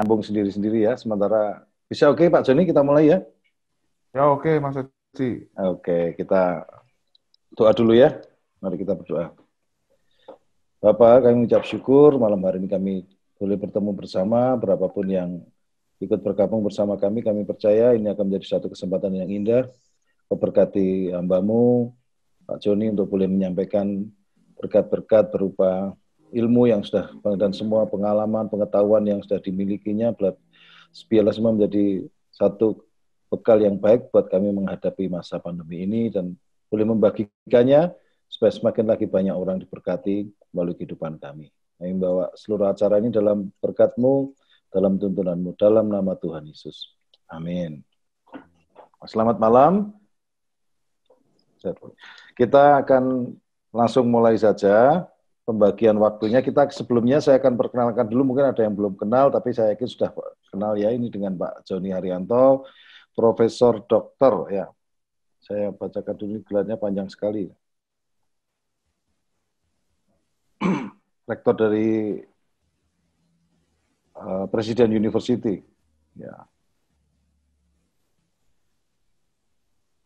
nyambung sendiri-sendiri ya. Sementara bisa oke okay, Pak Joni kita mulai ya. Ya oke okay, Mas Oke, okay, kita doa dulu ya. Mari kita berdoa. Bapak, kami ucap syukur malam hari ini kami boleh bertemu bersama berapapun yang ikut bergabung bersama kami. Kami percaya ini akan menjadi satu kesempatan yang indah. Keberkati hambamu, Pak Joni untuk boleh menyampaikan berkat-berkat berupa ilmu yang sudah dan semua pengalaman pengetahuan yang sudah dimilikinya biarlah semua menjadi satu bekal yang baik buat kami menghadapi masa pandemi ini dan boleh membagikannya supaya semakin lagi banyak orang diberkati melalui kehidupan kami. Kami membawa seluruh acara ini dalam berkatmu, dalam tuntunanmu, dalam nama Tuhan Yesus. Amin. Selamat malam. Kita akan langsung mulai saja pembagian waktunya. Kita sebelumnya saya akan perkenalkan dulu mungkin ada yang belum kenal tapi saya yakin sudah kenal ya ini dengan Pak Joni Haryanto, Profesor Dokter ya. Saya bacakan dulu gelarnya panjang sekali. Rektor dari uh, Presiden University ya.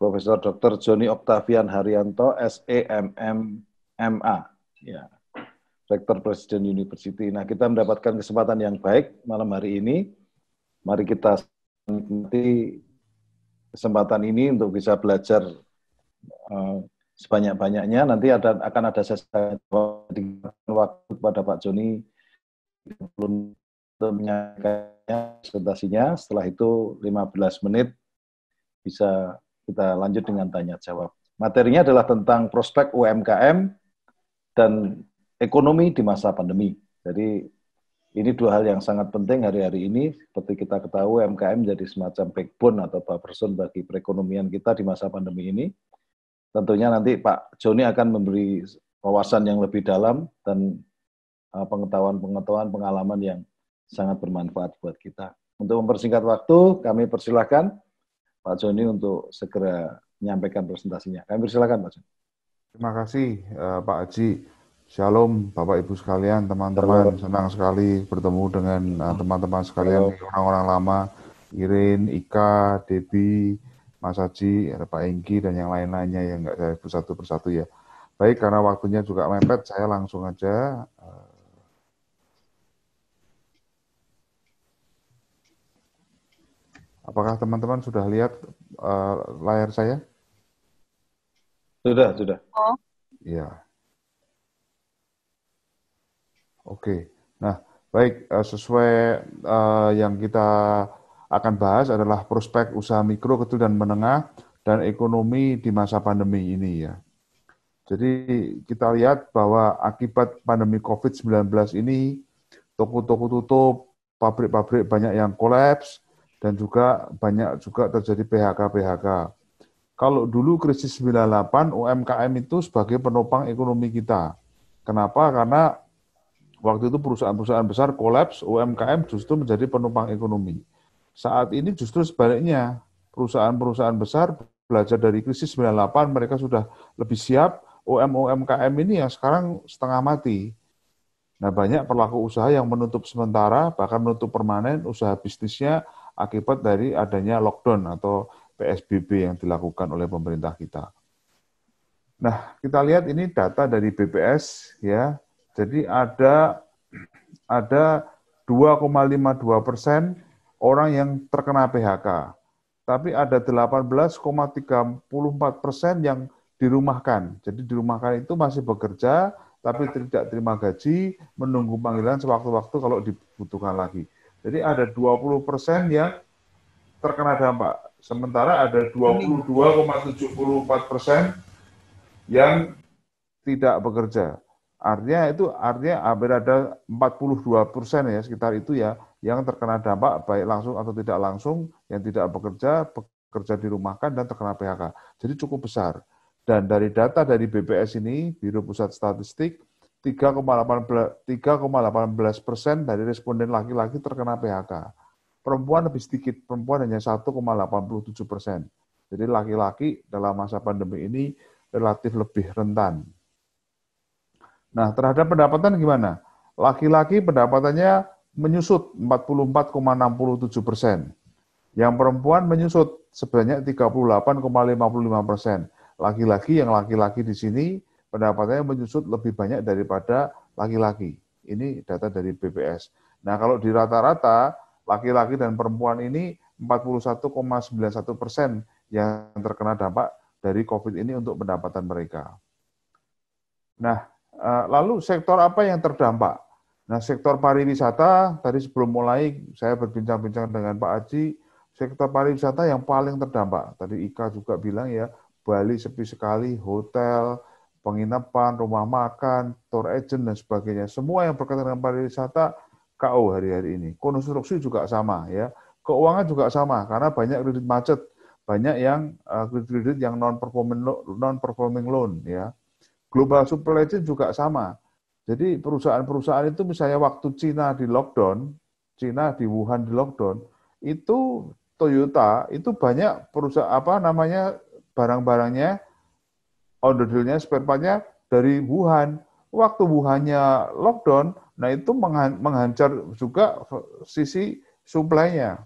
Profesor Dr. Joni Oktavian Haryanto, SEMMMA. Ya. Rektor Presiden University. Nah, kita mendapatkan kesempatan yang baik malam hari ini. Mari kita nanti kesempatan ini untuk bisa belajar uh, sebanyak-banyaknya. Nanti ada akan ada sesi waktu kepada Pak Joni belum menyampaikan presentasinya. Setelah itu 15 menit bisa kita lanjut dengan tanya jawab. Materinya adalah tentang prospek UMKM dan ekonomi di masa pandemi. Jadi ini dua hal yang sangat penting hari-hari ini. Seperti kita ketahui, MKM menjadi semacam backbone atau zone bagi perekonomian kita di masa pandemi ini. Tentunya nanti Pak Joni akan memberi wawasan yang lebih dalam dan eh, pengetahuan-pengetahuan pengalaman yang sangat bermanfaat buat kita. Untuk mempersingkat waktu, kami persilahkan Pak Joni untuk segera menyampaikan presentasinya. Kami persilahkan Pak Joni. Terima kasih eh, Pak Haji. Shalom, Bapak Ibu sekalian, teman-teman. Senang sekali bertemu dengan uh, teman-teman uh, sekalian, orang-orang lama, Irin, Ika, Debi, Mas Haji, ada Pak Engki, dan yang lain-lainnya yang nggak saya sebut satu persatu ya. Baik, karena waktunya juga mepet, saya langsung aja. Uh, apakah teman-teman sudah lihat uh, layar saya? Sudah, sudah. Oh. Ya. Oke. Nah, baik eh, sesuai eh, yang kita akan bahas adalah prospek usaha mikro, kecil dan menengah dan ekonomi di masa pandemi ini ya. Jadi kita lihat bahwa akibat pandemi COVID-19 ini toko-toko tutup, pabrik-pabrik banyak yang kolaps dan juga banyak juga terjadi PHK-PHK. Kalau dulu krisis 98 UMKM itu sebagai penopang ekonomi kita. Kenapa? Karena Waktu itu perusahaan-perusahaan besar kolaps, UMKM justru menjadi penumpang ekonomi. Saat ini justru sebaliknya, perusahaan-perusahaan besar belajar dari krisis 98, mereka sudah lebih siap, umkm ini yang sekarang setengah mati. Nah, banyak pelaku usaha yang menutup sementara, bahkan menutup permanen usaha bisnisnya akibat dari adanya lockdown atau PSBB yang dilakukan oleh pemerintah kita. Nah, kita lihat ini data dari BPS ya. Jadi ada ada 2,52 persen orang yang terkena PHK, tapi ada 18,34 persen yang dirumahkan. Jadi dirumahkan itu masih bekerja, tapi tidak terima gaji, menunggu panggilan sewaktu-waktu kalau dibutuhkan lagi. Jadi ada 20 persen yang terkena dampak. Sementara ada 22,74 persen yang tidak bekerja. Artinya itu artinya ada 42 persen ya sekitar itu ya yang terkena dampak baik langsung atau tidak langsung yang tidak bekerja bekerja dirumahkan dan terkena PHK. Jadi cukup besar. Dan dari data dari BPS ini Biro Pusat Statistik 3,18 persen dari responden laki-laki terkena PHK. Perempuan lebih sedikit, perempuan hanya 1,87 persen. Jadi laki-laki dalam masa pandemi ini relatif lebih rentan Nah, terhadap pendapatan gimana? Laki-laki pendapatannya menyusut 44,67 persen. Yang perempuan menyusut sebanyak 38,55 persen. Laki-laki yang laki-laki di sini pendapatannya menyusut lebih banyak daripada laki-laki. Ini data dari BPS. Nah, kalau di rata-rata, laki-laki dan perempuan ini 41,91 persen yang terkena dampak dari COVID ini untuk pendapatan mereka. Nah, Eh, lalu sektor apa yang terdampak? Nah, sektor pariwisata tadi sebelum mulai saya berbincang-bincang dengan Pak Aji, sektor pariwisata yang paling terdampak. Tadi Ika juga bilang ya, Bali sepi sekali, hotel, penginapan, rumah makan, tour agent dan sebagainya. Semua yang berkaitan dengan pariwisata KO hari-hari ini. Konstruksi juga sama ya. Keuangan juga sama karena banyak kredit macet, banyak yang eh, kredit-kredit yang non performing non performing loan ya Global supply chain juga sama. Jadi perusahaan-perusahaan itu misalnya waktu Cina di lockdown, Cina di Wuhan di lockdown, itu Toyota itu banyak perusahaan apa namanya barang-barangnya onderdilnya spare part-nya dari Wuhan. Waktu Wuhannya lockdown, nah itu menghancur juga sisi suplainya.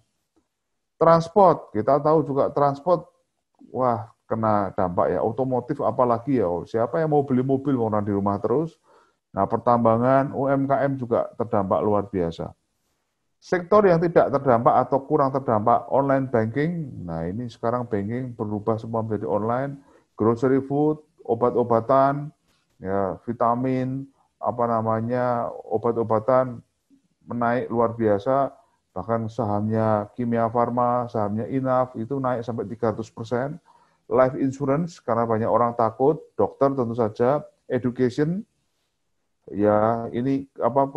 Transport, kita tahu juga transport, wah kena dampak ya otomotif apalagi ya oh, siapa yang mau beli mobil orang di rumah terus nah pertambangan UMKM juga terdampak luar biasa sektor yang tidak terdampak atau kurang terdampak online banking nah ini sekarang banking berubah semua menjadi online grocery food obat-obatan ya vitamin apa namanya obat-obatan menaik luar biasa bahkan sahamnya Kimia Farma, sahamnya Inaf itu naik sampai 300 persen life insurance karena banyak orang takut, dokter tentu saja, education ya ini apa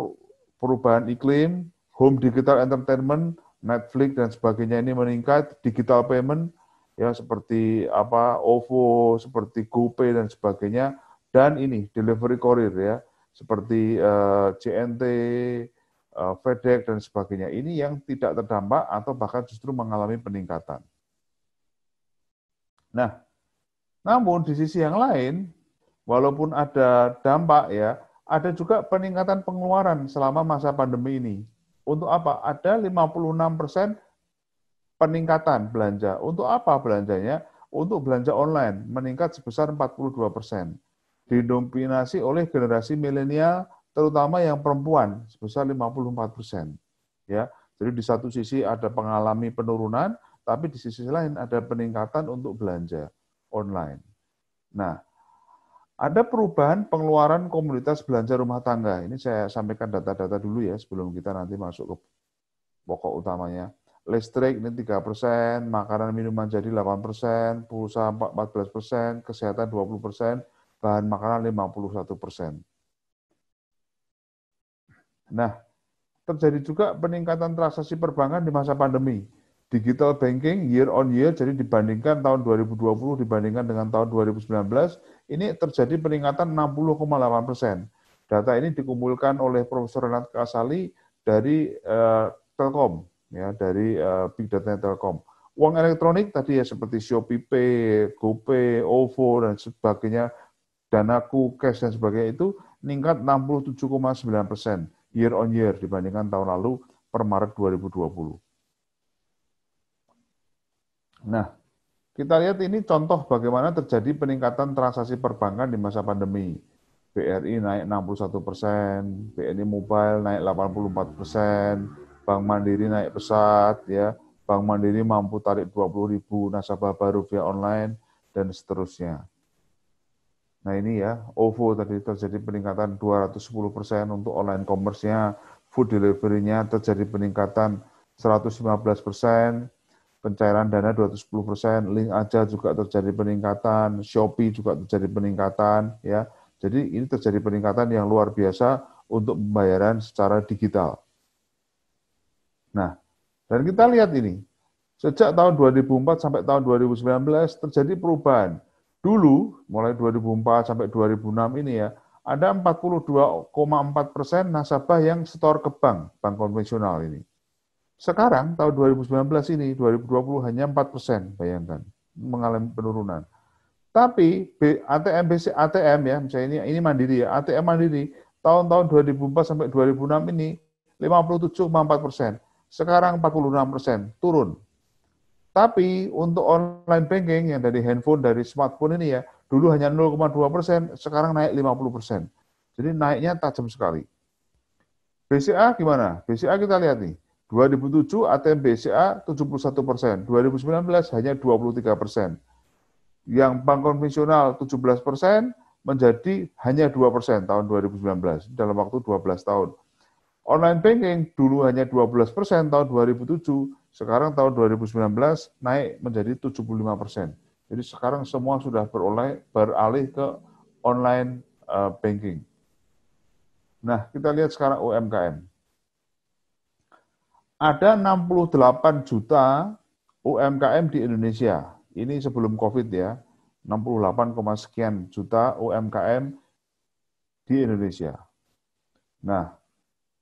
perubahan iklim, home digital entertainment, Netflix dan sebagainya ini meningkat, digital payment ya seperti apa OVO, seperti GoPay dan sebagainya dan ini delivery courier ya seperti uh, eh, JNT, eh, FedEx dan sebagainya ini yang tidak terdampak atau bahkan justru mengalami peningkatan. Nah, namun di sisi yang lain, walaupun ada dampak ya, ada juga peningkatan pengeluaran selama masa pandemi ini. Untuk apa? Ada 56 persen peningkatan belanja. Untuk apa belanjanya? Untuk belanja online meningkat sebesar 42 persen. Didominasi oleh generasi milenial, terutama yang perempuan sebesar 54 persen. Ya, jadi di satu sisi ada pengalami penurunan, tapi di sisi lain ada peningkatan untuk belanja online. Nah, ada perubahan pengeluaran komunitas belanja rumah tangga. Ini saya sampaikan data-data dulu ya sebelum kita nanti masuk ke pokok utamanya. Listrik ini 3 persen, makanan minuman jadi 8 persen, pulsa 14 persen, kesehatan 20 persen, bahan makanan 51 persen. Nah, terjadi juga peningkatan transaksi perbankan di masa pandemi digital banking year on year, jadi dibandingkan tahun 2020 dibandingkan dengan tahun 2019, ini terjadi peningkatan 60,8 persen. Data ini dikumpulkan oleh Profesor Renat Kasali dari uh, Telkom, ya dari uh, Big Data Telkom. Uang elektronik tadi ya seperti Pay, GoPay, OVO, dan sebagainya, Danaku, Cash, dan sebagainya itu meningkat 67,9 persen year on year dibandingkan tahun lalu per Maret 2020. Nah, kita lihat ini contoh bagaimana terjadi peningkatan transaksi perbankan di masa pandemi. BRI naik 61 persen, BNI Mobile naik 84 persen, Bank Mandiri naik pesat, ya, Bank Mandiri mampu tarik 20 ribu nasabah baru via online, dan seterusnya. Nah ini ya, OVO tadi terjadi peningkatan 210 persen untuk online commerce-nya, food delivery-nya terjadi peningkatan 115 persen, pencairan dana 210 persen, link aja juga terjadi peningkatan, Shopee juga terjadi peningkatan, ya. Jadi ini terjadi peningkatan yang luar biasa untuk pembayaran secara digital. Nah, dan kita lihat ini, sejak tahun 2004 sampai tahun 2019 terjadi perubahan. Dulu, mulai 2004 sampai 2006 ini ya, ada 42,4 persen nasabah yang setor ke bank, bank konvensional ini. Sekarang tahun 2019 ini, 2020 hanya 4 persen, bayangkan, mengalami penurunan. Tapi ATM BC ATM ya, misalnya ini ini mandiri ya, ATM mandiri tahun-tahun 2004 sampai 2006 ini 57,4 persen. Sekarang 46 persen, turun. Tapi untuk online banking yang dari handphone, dari smartphone ini ya, dulu hanya 0,2 persen, sekarang naik 50 persen. Jadi naiknya tajam sekali. BCA gimana? BCA kita lihat nih. 2007 ATM BCA 71 persen, 2019 hanya 23 persen. Yang bank konvensional 17 persen menjadi hanya 2 persen tahun 2019, dalam waktu 12 tahun. Online banking dulu hanya 12 persen tahun 2007, sekarang tahun 2019 naik menjadi 75 persen. Jadi sekarang semua sudah beroleh, beralih ke online eh, banking. Nah, kita lihat sekarang UMKM ada 68 juta UMKM di Indonesia. Ini sebelum COVID ya, 68, sekian juta UMKM di Indonesia. Nah,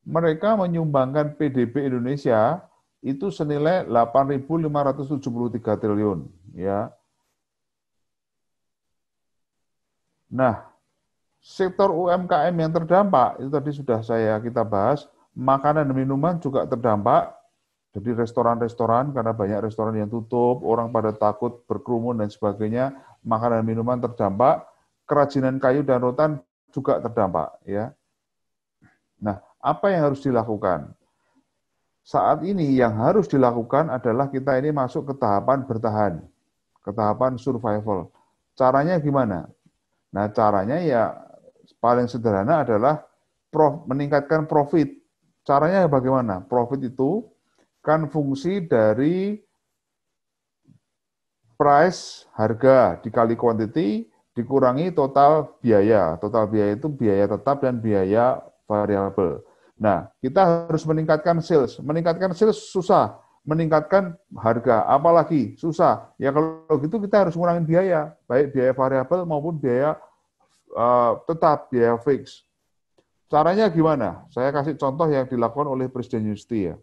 mereka menyumbangkan PDB Indonesia itu senilai 8.573 triliun ya. Nah, sektor UMKM yang terdampak itu tadi sudah saya kita bahas makanan dan minuman juga terdampak. Jadi restoran-restoran, karena banyak restoran yang tutup, orang pada takut berkerumun dan sebagainya, makanan dan minuman terdampak, kerajinan kayu dan rotan juga terdampak. ya. Nah, apa yang harus dilakukan? Saat ini yang harus dilakukan adalah kita ini masuk ke tahapan bertahan, ke tahapan survival. Caranya gimana? Nah, caranya ya paling sederhana adalah meningkatkan profit Caranya bagaimana? Profit itu kan fungsi dari price harga dikali quantity dikurangi total biaya. Total biaya itu biaya tetap dan biaya variabel. Nah, kita harus meningkatkan sales. Meningkatkan sales susah, meningkatkan harga apalagi susah. Ya kalau gitu kita harus mengurangi biaya, baik biaya variabel maupun biaya uh, tetap, biaya fix. Caranya gimana? Saya kasih contoh yang dilakukan oleh Presiden Yusti ya.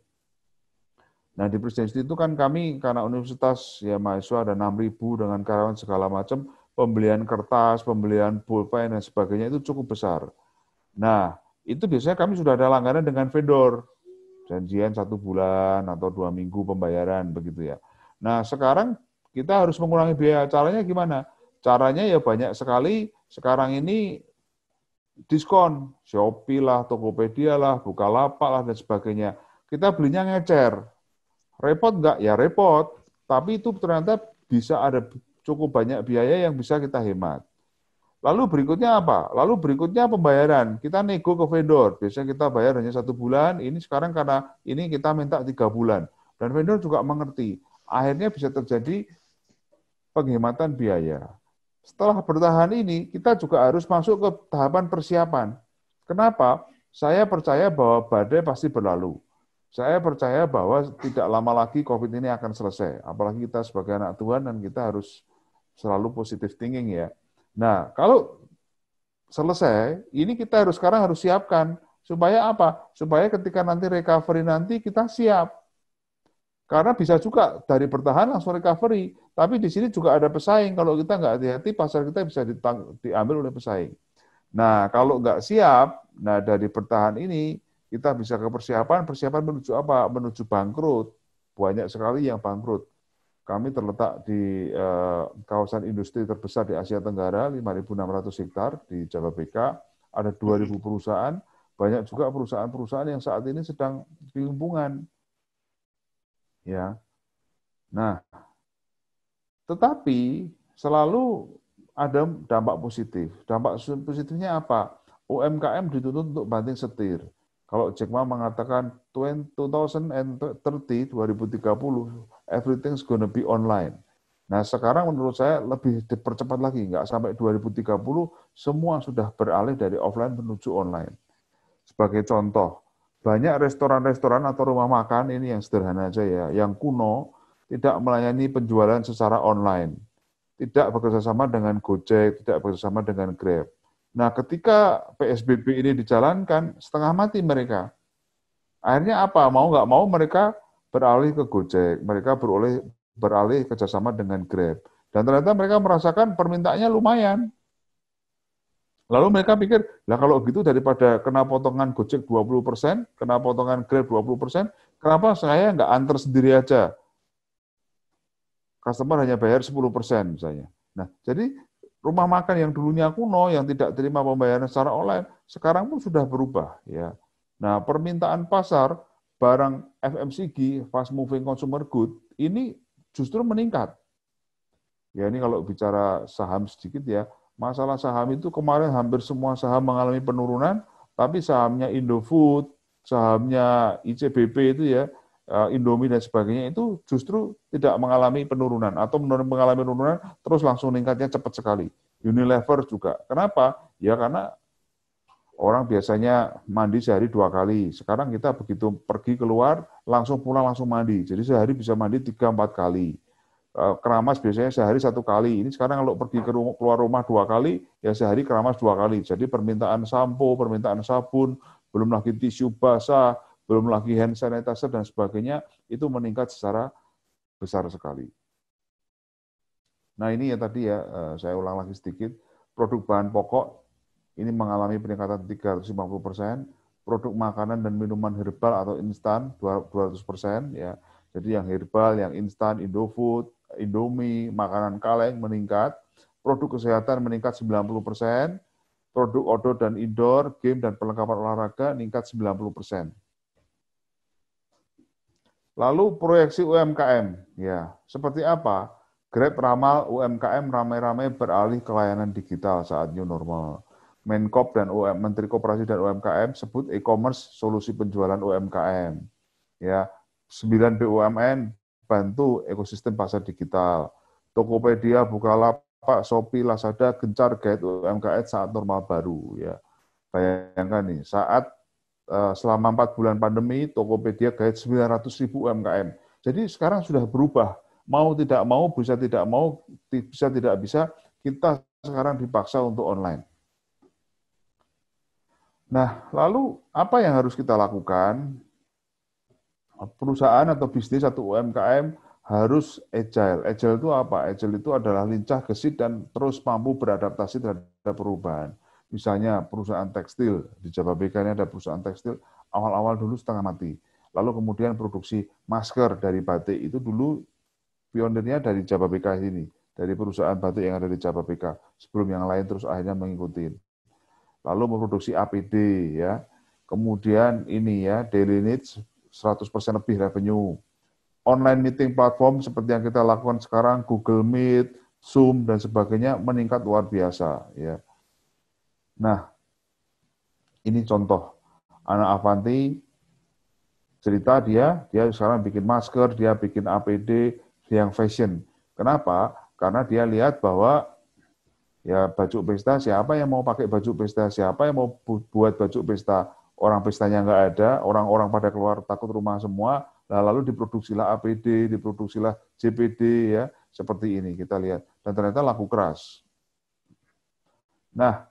Nah di Presiden Yusti itu kan kami karena universitas ya mahasiswa ada 6.000 dengan karyawan segala macam, pembelian kertas, pembelian pulpen dan sebagainya itu cukup besar. Nah itu biasanya kami sudah ada langganan dengan vendor, janjian satu bulan atau dua minggu pembayaran begitu ya. Nah sekarang kita harus mengurangi biaya. Caranya gimana? Caranya ya banyak sekali sekarang ini diskon, Shopee lah, Tokopedia lah, Bukalapak lah, dan sebagainya. Kita belinya ngecer. Repot nggak? Ya repot. Tapi itu ternyata bisa ada cukup banyak biaya yang bisa kita hemat. Lalu berikutnya apa? Lalu berikutnya pembayaran. Kita nego ke vendor. Biasanya kita bayar hanya satu bulan, ini sekarang karena ini kita minta tiga bulan. Dan vendor juga mengerti. Akhirnya bisa terjadi penghematan biaya. Setelah bertahan ini, kita juga harus masuk ke tahapan persiapan. Kenapa? Saya percaya bahwa badai pasti berlalu. Saya percaya bahwa tidak lama lagi COVID ini akan selesai. Apalagi kita sebagai anak Tuhan dan kita harus selalu positif thinking ya. Nah, kalau selesai, ini kita harus sekarang harus siapkan supaya apa? Supaya ketika nanti recovery nanti kita siap. Karena bisa juga dari bertahan langsung recovery. Tapi di sini juga ada pesaing. Kalau kita nggak hati-hati, pasar kita bisa ditang, diambil oleh pesaing. Nah, kalau nggak siap, nah dari bertahan ini kita bisa ke persiapan. Persiapan menuju apa? Menuju bangkrut. Banyak sekali yang bangkrut. Kami terletak di eh, kawasan industri terbesar di Asia Tenggara, 5.600 hektar di Jawa BK. Ada 2.000 perusahaan. Banyak juga perusahaan-perusahaan yang saat ini sedang kelimpungan Ya. Nah, tetapi selalu ada dampak positif. Dampak positifnya apa? UMKM dituntut untuk banting setir. Kalau Jack Ma mengatakan 2030, 2030, everything's gonna be online. Nah sekarang menurut saya lebih dipercepat lagi, nggak sampai 2030, semua sudah beralih dari offline menuju online. Sebagai contoh, banyak restoran-restoran atau rumah makan ini yang sederhana aja ya, yang kuno tidak melayani penjualan secara online, tidak bekerjasama dengan Gojek, tidak bekerjasama dengan Grab. Nah, ketika PSBB ini dijalankan, setengah mati mereka. Akhirnya apa? Mau nggak mau mereka beralih ke Gojek, mereka beroleh beralih kerjasama dengan Grab. Dan ternyata mereka merasakan permintaannya lumayan. Lalu mereka pikir, lah kalau gitu daripada kena potongan Gojek 20%, kena potongan Grab 20%, kenapa saya nggak antar sendiri aja? Customer hanya bayar 10% misalnya. Nah, jadi rumah makan yang dulunya kuno, yang tidak terima pembayaran secara online, sekarang pun sudah berubah. ya. Nah, permintaan pasar barang FMCG, fast moving consumer good, ini justru meningkat. Ya, ini kalau bicara saham sedikit ya, masalah saham itu kemarin hampir semua saham mengalami penurunan, tapi sahamnya Indofood, sahamnya ICBP itu ya, eh, Indomie dan sebagainya itu justru tidak mengalami penurunan atau mengalami penurunan terus langsung meningkatnya cepat sekali. Unilever juga. Kenapa? Ya karena orang biasanya mandi sehari dua kali. Sekarang kita begitu pergi keluar langsung pulang langsung mandi. Jadi sehari bisa mandi tiga empat kali. Eh, keramas biasanya sehari satu kali. Ini sekarang kalau pergi ke rumah, keluar rumah dua kali, ya sehari keramas dua kali. Jadi permintaan sampo, permintaan sabun, belum lagi tisu basah, belum lagi hand sanitizer dan sebagainya, itu meningkat secara besar sekali. Nah ini ya tadi ya, eh, saya ulang lagi sedikit, produk bahan pokok ini mengalami peningkatan 350 persen, produk makanan dan minuman herbal atau instan 200 persen, ya. Jadi yang herbal, yang instan, Indofood, Indomie, makanan kaleng meningkat, produk kesehatan meningkat 90 persen, produk outdoor dan indoor, game dan perlengkapan olahraga meningkat 90 persen. Lalu proyeksi UMKM, ya seperti apa? Grab ramal UMKM ramai-ramai beralih ke layanan digital saat new normal. Menkop dan UM, Menteri Koperasi dan UMKM sebut e-commerce solusi penjualan UMKM. Ya, 9 BUMN bantu ekosistem pasar digital. Tokopedia, Bukalapak, Shopee, Lazada gencar gait UMKM saat normal baru ya. Bayangkan nih, saat eh, selama empat bulan pandemi Tokopedia gait 900 ribu UMKM. Jadi sekarang sudah berubah. Mau tidak mau, bisa tidak mau, bisa tidak bisa, kita sekarang dipaksa untuk online. Nah, lalu apa yang harus kita lakukan? perusahaan atau bisnis atau UMKM harus agile. Agile itu apa? Agile itu adalah lincah, gesit, dan terus mampu beradaptasi terhadap perubahan. Misalnya perusahaan tekstil, di Jababeka ini ada perusahaan tekstil, awal-awal dulu setengah mati. Lalu kemudian produksi masker dari batik itu dulu pionirnya dari Jababeka ini, dari perusahaan batik yang ada di Jababeka. Sebelum yang lain terus akhirnya mengikuti. Lalu memproduksi APD ya. Kemudian ini ya, daily needs 100% lebih revenue. Online meeting platform seperti yang kita lakukan sekarang, Google Meet, Zoom, dan sebagainya, meningkat luar biasa. ya. Nah, ini contoh. Anak Avanti cerita dia, dia sekarang bikin masker, dia bikin APD, yang fashion. Kenapa? Karena dia lihat bahwa ya baju pesta siapa yang mau pakai baju pesta siapa yang mau buat baju pesta orang pestanya nggak ada, orang-orang pada keluar takut rumah semua, nah, lalu diproduksilah APD, diproduksilah CPD ya, seperti ini kita lihat. Dan ternyata laku keras. Nah,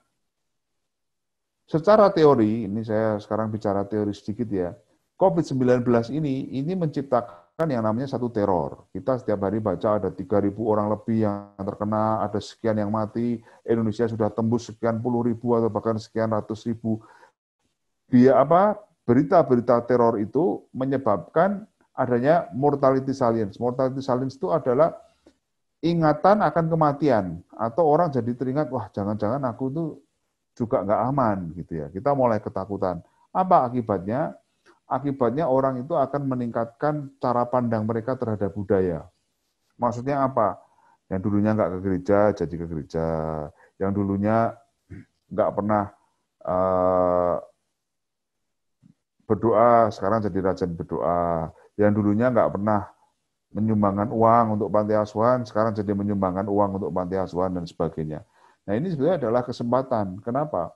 secara teori, ini saya sekarang bicara teori sedikit ya, COVID-19 ini, ini menciptakan yang namanya satu teror. Kita setiap hari baca ada 3.000 orang lebih yang terkena, ada sekian yang mati, Indonesia sudah tembus sekian puluh ribu atau bahkan sekian ratus ribu biaya apa berita-berita teror itu menyebabkan adanya mortality salience. Mortality salience itu adalah ingatan akan kematian atau orang jadi teringat wah jangan-jangan aku itu juga nggak aman gitu ya. Kita mulai ketakutan. Apa akibatnya? Akibatnya orang itu akan meningkatkan cara pandang mereka terhadap budaya. Maksudnya apa? Yang dulunya nggak ke gereja jadi ke gereja. Yang dulunya nggak pernah uh, berdoa sekarang jadi rajin berdoa. Yang dulunya nggak pernah menyumbangkan uang untuk panti asuhan, sekarang jadi menyumbangkan uang untuk panti asuhan dan sebagainya. Nah ini sebenarnya adalah kesempatan. Kenapa?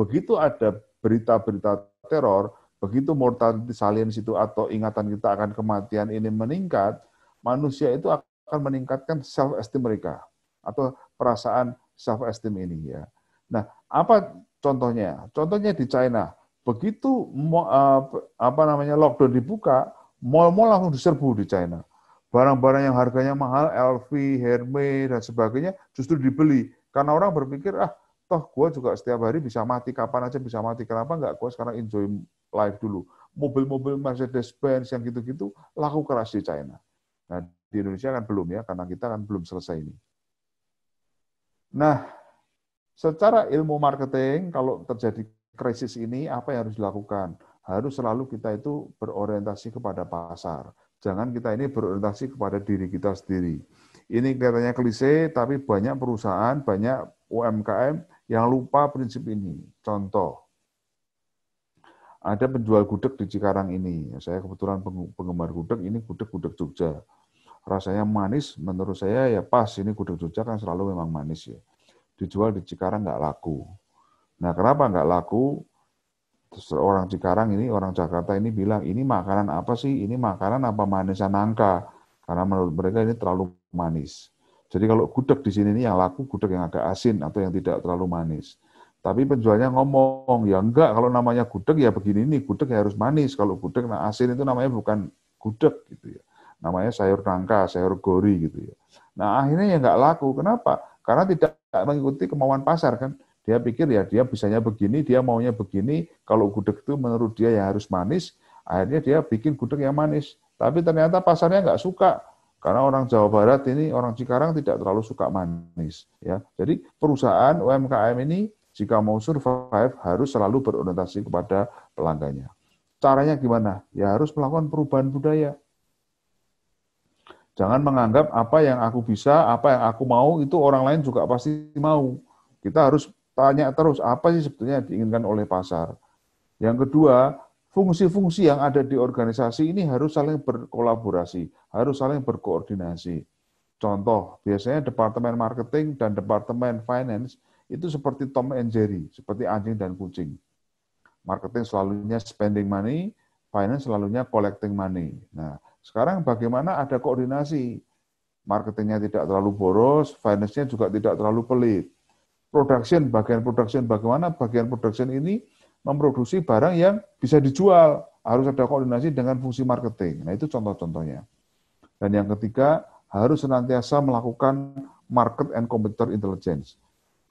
Begitu ada berita-berita teror, begitu mortality salience itu atau ingatan kita akan kematian ini meningkat, manusia itu akan meningkatkan self esteem mereka atau perasaan self esteem ini ya. Nah, apa contohnya? Contohnya di China. Begitu eh, apa namanya lockdown dibuka, mal-mal langsung diserbu di China. Barang-barang yang harganya mahal, LV, Hermes dan sebagainya justru dibeli karena orang berpikir ah toh gue juga setiap hari bisa mati kapan aja bisa mati kenapa nggak gue sekarang enjoy life dulu mobil-mobil Mercedes Benz yang gitu-gitu laku keras di China nah di Indonesia kan belum ya karena kita kan belum selesai ini nah secara ilmu marketing kalau terjadi krisis ini apa yang harus dilakukan? Harus selalu kita itu berorientasi kepada pasar. Jangan kita ini berorientasi kepada diri kita sendiri. Ini kelihatannya klise, tapi banyak perusahaan, banyak UMKM yang lupa prinsip ini. Contoh, ada penjual gudeg di Cikarang ini. Saya kebetulan penggemar gudeg, ini gudeg-gudeg Jogja. Rasanya manis, menurut saya ya pas. Ini gudeg Jogja kan selalu memang manis ya. Dijual di Cikarang nggak laku Nah, kenapa nggak laku? Terus orang Cikarang ini, orang Jakarta ini bilang, ini makanan apa sih? Ini makanan apa manisan nangka? Karena menurut mereka ini terlalu manis. Jadi kalau gudeg di sini ini yang laku gudeg yang agak asin atau yang tidak terlalu manis. Tapi penjualnya ngomong, ya enggak kalau namanya gudeg ya begini nih, gudeg ya harus manis. Kalau gudeg nah asin itu namanya bukan gudeg gitu ya. Namanya sayur nangka, sayur gori gitu ya. Nah akhirnya ya enggak laku. Kenapa? Karena tidak mengikuti kemauan pasar kan. Dia pikir ya dia bisanya begini, dia maunya begini. Kalau gudeg itu menurut dia ya harus manis, akhirnya dia bikin gudeg yang manis. Tapi ternyata pasarnya nggak suka karena orang Jawa Barat ini orang Cikarang tidak terlalu suka manis. Ya, jadi perusahaan UMKM ini jika mau survive harus selalu berorientasi kepada pelanggannya. Caranya gimana? Ya harus melakukan perubahan budaya. Jangan menganggap apa yang aku bisa, apa yang aku mau itu orang lain juga pasti mau. Kita harus tanya terus apa sih sebetulnya yang diinginkan oleh pasar. Yang kedua, fungsi-fungsi yang ada di organisasi ini harus saling berkolaborasi, harus saling berkoordinasi. Contoh, biasanya departemen marketing dan departemen finance itu seperti Tom and Jerry, seperti anjing dan kucing. Marketing selalunya spending money, finance selalunya collecting money. Nah, sekarang bagaimana ada koordinasi? Marketingnya tidak terlalu boros, finance-nya juga tidak terlalu pelit production, bagian production bagaimana bagian production ini memproduksi barang yang bisa dijual. Harus ada koordinasi dengan fungsi marketing. Nah, itu contoh-contohnya. Dan yang ketiga, harus senantiasa melakukan market and competitor intelligence.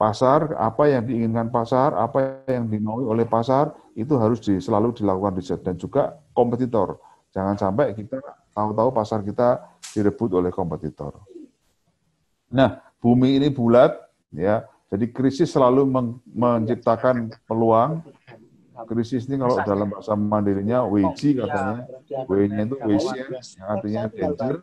Pasar, apa yang diinginkan pasar, apa yang dimaui oleh pasar, itu harus di, selalu dilakukan riset. Dan juga kompetitor. Jangan sampai kita tahu-tahu pasar kita direbut oleh kompetitor. Nah, bumi ini bulat, ya jadi krisis selalu menciptakan iya. peluang. Krisis ini kalau dalam bahasa Mandirinya WG iya, katanya. W-nya itu iya, WC ya, yang artinya danger.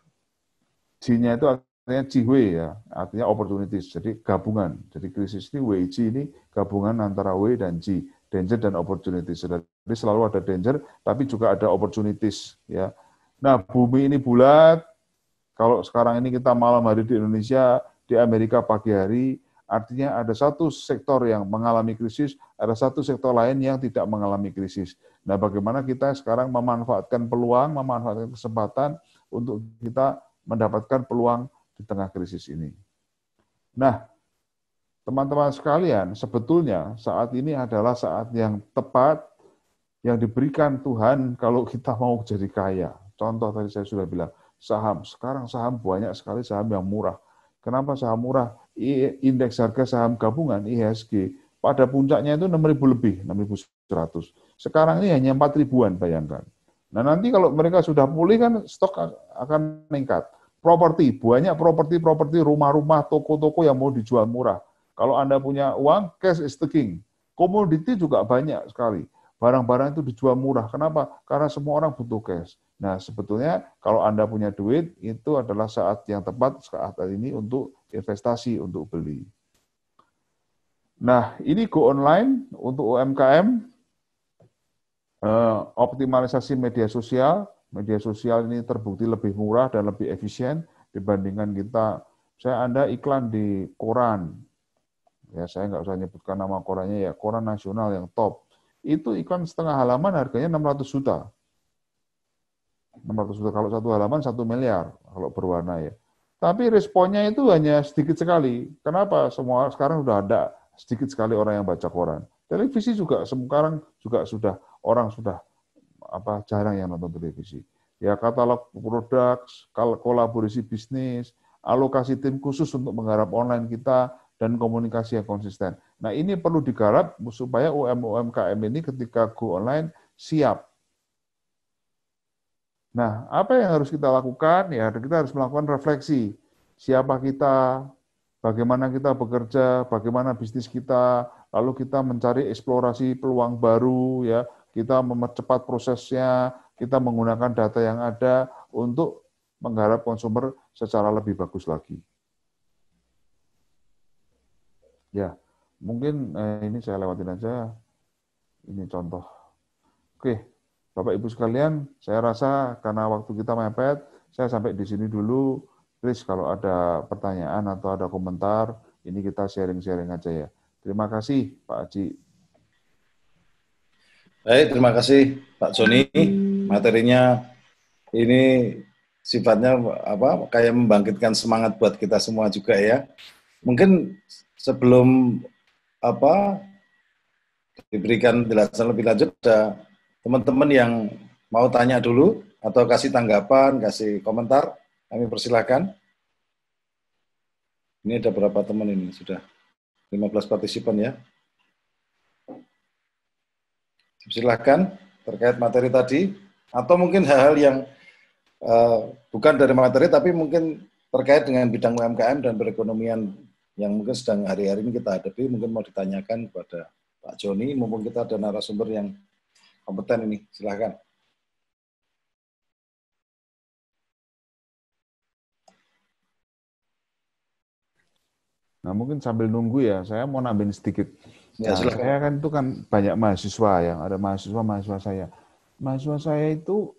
c nya itu artinya Jihwe ya, artinya opportunities. Jadi gabungan. Jadi krisis ini WG ini gabungan antara W dan G, danger dan opportunities. Jadi selalu ada danger tapi juga ada opportunities ya. Nah, bumi ini bulat. Kalau sekarang ini kita malam hari di Indonesia, di Amerika pagi hari, Artinya ada satu sektor yang mengalami krisis, ada satu sektor lain yang tidak mengalami krisis. Nah, bagaimana kita sekarang memanfaatkan peluang, memanfaatkan kesempatan untuk kita mendapatkan peluang di tengah krisis ini. Nah, teman-teman sekalian, sebetulnya saat ini adalah saat yang tepat yang diberikan Tuhan kalau kita mau jadi kaya. Contoh tadi saya sudah bilang, saham. Sekarang saham banyak sekali saham yang murah. Kenapa saham murah? indeks harga saham gabungan IHSG pada puncaknya itu 6.000 lebih, 6.100. Sekarang ini hanya 4 ribuan, bayangkan. Nah nanti kalau mereka sudah pulih kan stok akan meningkat. Properti, banyak properti-properti rumah-rumah, toko-toko yang mau dijual murah. Kalau Anda punya uang, cash is the king. Komoditi juga banyak sekali. Barang-barang itu dijual murah. Kenapa? Karena semua orang butuh cash. Nah, sebetulnya kalau Anda punya duit, itu adalah saat yang tepat saat ini untuk investasi, untuk beli. Nah, ini go online untuk UMKM, eh, optimalisasi media sosial. Media sosial ini terbukti lebih murah dan lebih efisien dibandingkan kita. Saya Anda iklan di koran, ya saya nggak usah nyebutkan nama korannya ya, koran nasional yang top. Itu iklan setengah halaman harganya 600 juta 600 juta kalau satu halaman satu miliar kalau berwarna ya. Tapi responnya itu hanya sedikit sekali. Kenapa? Semua sekarang sudah ada sedikit sekali orang yang baca koran. Televisi juga sekarang juga sudah orang sudah apa jarang yang nonton televisi. Ya katalog produk, kolaborasi bisnis, alokasi tim khusus untuk menggarap online kita dan komunikasi yang konsisten. Nah ini perlu digarap supaya UMKM ini ketika go online siap Nah, apa yang harus kita lakukan? Ya, kita harus melakukan refleksi. Siapa kita, bagaimana kita bekerja, bagaimana bisnis kita, lalu kita mencari eksplorasi peluang baru, ya, kita mempercepat prosesnya, kita menggunakan data yang ada untuk menggarap konsumer secara lebih bagus lagi. Ya, mungkin eh, ini saya lewatin aja. Ini contoh. Oke, Bapak Ibu sekalian, saya rasa karena waktu kita mepet, saya sampai di sini dulu. Please kalau ada pertanyaan atau ada komentar, ini kita sharing-sharing aja ya. Terima kasih Pak Haji. Baik, terima kasih Pak Joni. Materinya ini sifatnya apa kayak membangkitkan semangat buat kita semua juga ya. Mungkin sebelum apa diberikan penjelasan lebih lanjut ada teman-teman yang mau tanya dulu atau kasih tanggapan, kasih komentar, kami persilahkan. Ini ada berapa teman ini sudah 15 partisipan ya. Silahkan terkait materi tadi atau mungkin hal-hal yang uh, bukan dari materi tapi mungkin terkait dengan bidang UMKM dan perekonomian yang mungkin sedang hari-hari ini kita hadapi mungkin mau ditanyakan kepada Pak Joni mumpung kita ada narasumber yang kompeten ini. Silahkan. Nah mungkin sambil nunggu ya, saya mau nambahin sedikit. Ya, nah, silahkan. saya kan itu kan banyak mahasiswa yang ada mahasiswa mahasiswa saya. Mahasiswa saya itu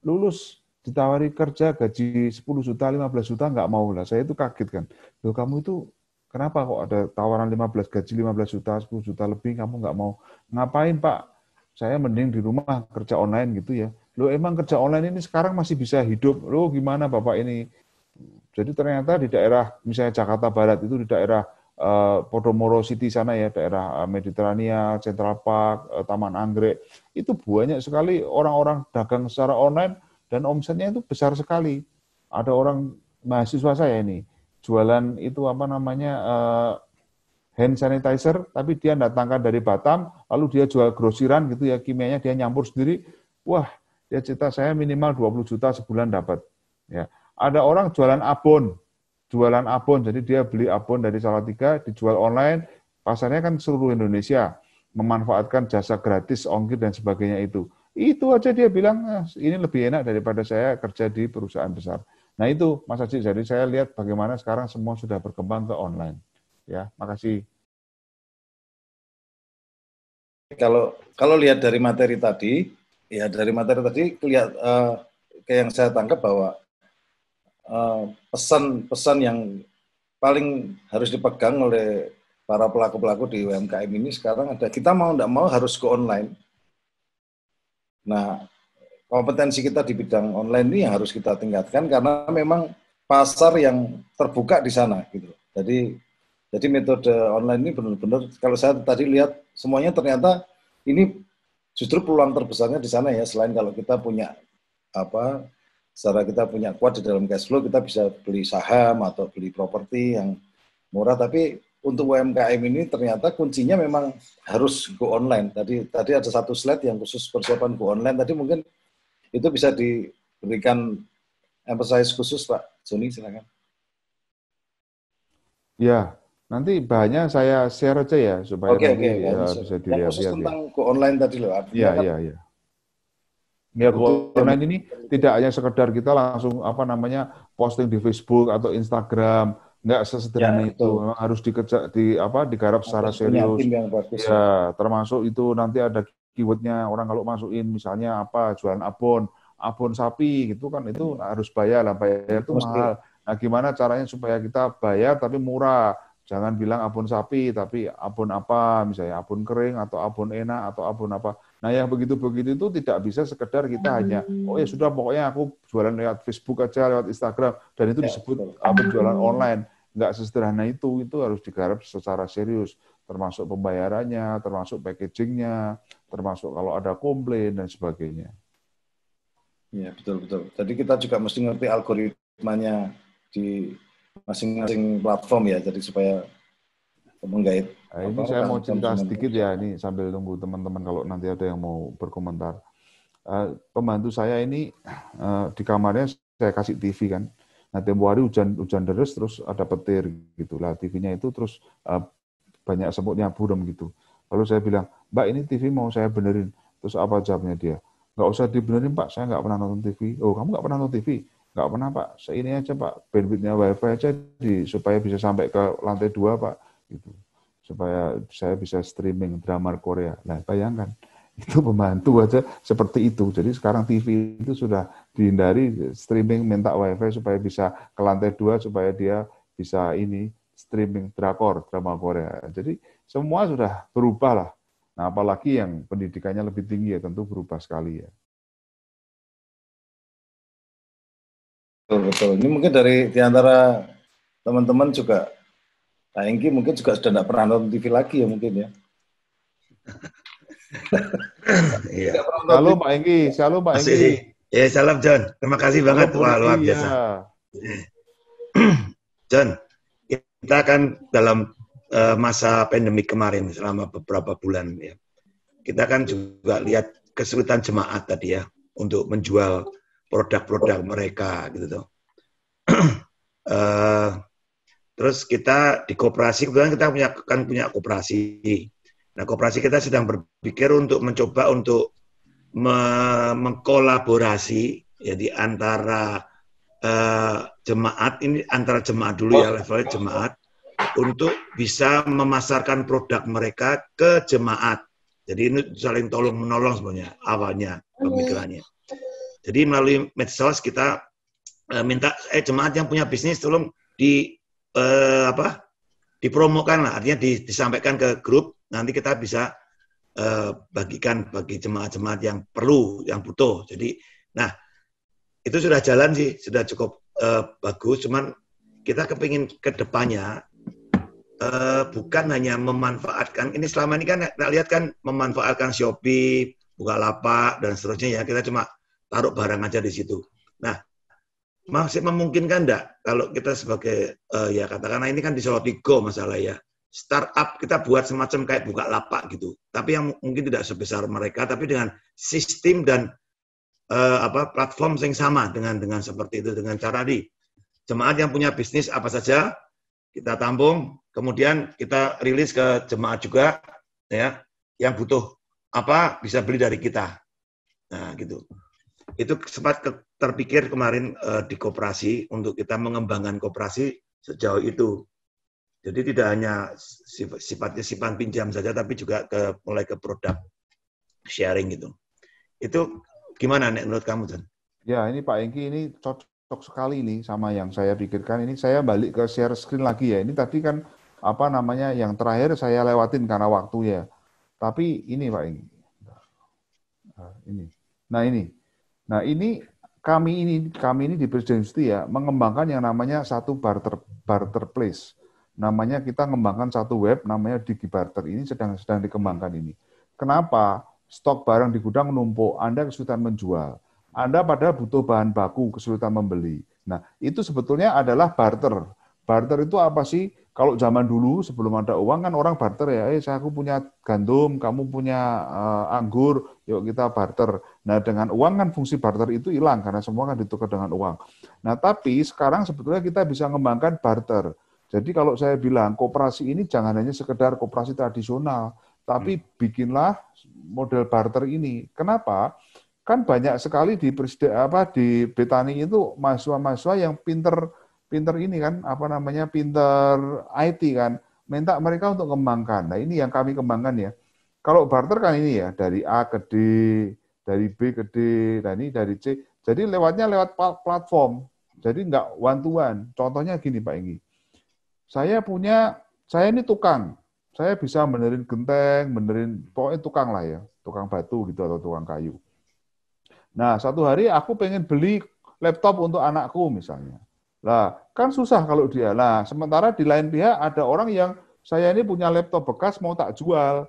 lulus ditawari kerja gaji 10 juta, 15 juta nggak mau lah. Saya itu kaget kan. Loh kamu itu kenapa kok ada tawaran 15 gaji 15 juta, 10 juta lebih kamu nggak mau? Ngapain Pak? saya mending di rumah kerja online gitu ya. Lo emang kerja online ini sekarang masih bisa hidup. Lo gimana Bapak ini? Jadi ternyata di daerah misalnya Jakarta Barat itu di daerah uh, Podomoro City sana ya, daerah eh, Mediterania, Central Park, uh, Taman Anggrek, itu banyak sekali orang-orang dagang secara online dan omsetnya itu besar sekali. Ada orang mahasiswa saya ini jualan itu apa namanya Uh, hand sanitizer, tapi dia datangkan dari Batam, lalu dia jual grosiran gitu ya, kimianya dia nyampur sendiri, wah, dia ya cerita saya minimal 20 juta sebulan dapat. Ya. Ada orang jualan abon, jualan abon, jadi dia beli abon dari salah tiga dijual online, pasarnya kan seluruh Indonesia, memanfaatkan jasa gratis, ongkir, dan sebagainya itu. Itu aja dia bilang, ah, ini lebih enak daripada saya kerja di perusahaan besar. Nah itu Mas Haji, jadi saya lihat bagaimana sekarang semua sudah berkembang ke online. Ya, makasih. Kalau kalau lihat dari materi tadi, ya dari materi tadi kelihat uh, eh, kayak yang saya tangkap bahwa pesan-pesan eh, uh, yang paling harus dipegang oleh para pelaku-pelaku di UMKM ini sekarang ada kita mau tidak mau harus ke online. Nah, kompetensi kita di bidang online ini yang harus kita tingkatkan karena memang pasar yang terbuka di sana gitu. Jadi jadi metode online ini benar-benar kalau saya tadi lihat semuanya ternyata ini justru peluang terbesarnya di sana ya selain kalau kita punya apa secara kita punya kuat di dalam cash flow kita bisa beli saham atau beli properti yang murah tapi untuk UMKM ini ternyata kuncinya memang harus go online. Tadi tadi ada satu slide yang khusus persiapan go online tadi mungkin itu bisa diberikan emphasize khusus Pak Joni silakan. Ya, Nanti bahannya saya share aja ya supaya okay, nanti okay, ya, ya, bisa, dilihat. Ya, tentang ya. go online tadi loh. Iya, iya iya iya. Ya, go online ini tidak hanya sekedar kita langsung apa namanya posting di Facebook atau Instagram, nggak sesederhana ya, itu. Memang harus dikejar di apa digarap secara serius. Ya, termasuk itu nanti ada keywordnya orang kalau masukin misalnya apa jualan abon, abon sapi gitu kan itu harus bayar lah bayar itu Mesti. mahal. Nah, gimana caranya supaya kita bayar tapi murah? Jangan bilang abon sapi, tapi abon apa, misalnya abon kering atau abon enak atau abon apa. Nah yang begitu-begitu itu tidak bisa sekedar kita hmm. hanya, oh ya sudah pokoknya aku jualan lewat Facebook aja, lewat Instagram, dan itu ya, disebut abon jualan hmm. online. Nggak sesederhana itu, itu harus digarap secara serius. Termasuk pembayarannya, termasuk packagingnya, termasuk kalau ada komplain dan sebagainya. Ya betul-betul. Jadi kita juga mesti ngerti algoritmanya di masing-masing platform ya jadi supaya menggait nah, ini saya mau cerita sedikit ya ini sambil tunggu teman-teman kalau nanti ada yang mau berkomentar uh, pembantu saya ini uh, di kamarnya saya kasih TV kan nah tempo hari hujan hujan deras terus ada petir gitu lah TV-nya itu terus uh, banyak semutnya buram gitu lalu saya bilang mbak ini TV mau saya benerin terus apa jawabnya dia nggak usah dibenerin pak saya nggak pernah nonton TV oh kamu nggak pernah nonton TV nggak pernah pak seini aja pak bandwidthnya wifi aja di supaya bisa sampai ke lantai dua pak gitu supaya saya bisa streaming drama Korea nah bayangkan itu pembantu aja seperti itu. Jadi sekarang TV itu sudah dihindari streaming minta wifi supaya bisa ke lantai dua supaya dia bisa ini streaming drakor drama Korea. Jadi semua sudah berubah lah. Nah apalagi yang pendidikannya lebih tinggi ya tentu berubah sekali ya. Betul, betul. Ini mungkin dari diantara teman-teman juga, pak Engki mungkin juga sudah tidak pernah nonton TV lagi ya mungkin ya. iya. salam Pak Engki, salam Pak Engki. Ya, salam John. Terima kasih banget. Wah, luar biasa. Iya. John, kita kan dalam uh, masa pandemi kemarin selama beberapa bulan ya. Kita kan juga lihat kesulitan jemaat tadi ya untuk menjual produk-produk mereka gitu tuh. uh, eh, terus kita di koperasi kebetulan kita punya kan punya koperasi. Nah, koperasi kita sedang berpikir untuk mencoba untuk me mengkolaborasi ya antara uh, jemaat ini antara jemaat dulu ya level jemaat untuk bisa memasarkan produk mereka ke jemaat. Jadi ini saling tolong menolong semuanya awalnya pemikirannya. Jadi melalui medsos kita uh, minta eh jemaat yang punya bisnis tolong di uh, apa dipromokan lah, artinya di, disampaikan ke grup. Nanti kita bisa uh, bagikan bagi jemaat-jemaat yang perlu, yang butuh. Jadi, nah itu sudah jalan sih, sudah cukup uh, bagus. Cuman kita kepingin ke depannya uh, bukan hanya memanfaatkan ini selama ini kan kita lihat kan memanfaatkan Shopee, buka lapak dan seterusnya ya kita cuma taruh barang aja di situ. Nah, masih memungkinkan enggak kalau kita sebagai uh, ya katakanlah ini kan di Solo Tigo masalah ya. Startup kita buat semacam kayak buka lapak gitu. Tapi yang mungkin tidak sebesar mereka tapi dengan sistem dan uh, apa platform yang sama dengan dengan seperti itu dengan cara di jemaat yang punya bisnis apa saja kita tampung, kemudian kita rilis ke jemaat juga ya yang butuh apa bisa beli dari kita. Nah, gitu itu sempat ke, terpikir kemarin uh, di koperasi untuk kita mengembangkan koperasi sejauh itu. Jadi tidak hanya sifatnya simpan pinjam saja, tapi juga ke mulai ke produk sharing gitu. Itu gimana Nek, menurut kamu, Jan? Ya, ini Pak Engki ini cocok sekali ini sama yang saya pikirkan. Ini saya balik ke share screen lagi ya. Ini tadi kan apa namanya yang terakhir saya lewatin karena waktu ya. Tapi ini Pak Engki. Nah, ini. Nah, ini. Nah ini kami ini kami ini di Presiden Justi ya mengembangkan yang namanya satu barter barter place. Namanya kita mengembangkan satu web namanya digi barter ini sedang sedang dikembangkan ini. Kenapa stok barang di gudang numpuk Anda kesulitan menjual. Anda padahal butuh bahan baku, kesulitan membeli. Nah, itu sebetulnya adalah barter. Barter itu apa sih? Kalau zaman dulu sebelum ada uang kan orang barter ya, eh saya aku punya gandum, kamu punya uh, anggur, yuk kita barter Nah, dengan uang kan fungsi barter itu hilang karena semua kan ditukar dengan uang. Nah, tapi sekarang sebetulnya kita bisa mengembangkan barter. Jadi kalau saya bilang kooperasi ini jangan hanya sekedar kooperasi tradisional, tapi hmm. bikinlah model barter ini. Kenapa? Kan banyak sekali di presiden apa di Betani itu mahasiswa-mahasiswa yang pinter pinter ini kan apa namanya pinter IT kan minta mereka untuk kembangkan. Nah ini yang kami kembangkan ya. Kalau barter kan ini ya dari A ke D, dari B ke D, dan nah, ini dari C. Jadi lewatnya lewat platform. Jadi enggak one to one. Contohnya gini Pak Enggi. Saya punya, saya ini tukang. Saya bisa benerin genteng, benerin, pokoknya tukang lah ya. Tukang batu gitu atau tukang kayu. Nah, satu hari aku pengen beli laptop untuk anakku misalnya. Lah, kan susah kalau dia. Nah, sementara di lain pihak ada orang yang saya ini punya laptop bekas mau tak jual.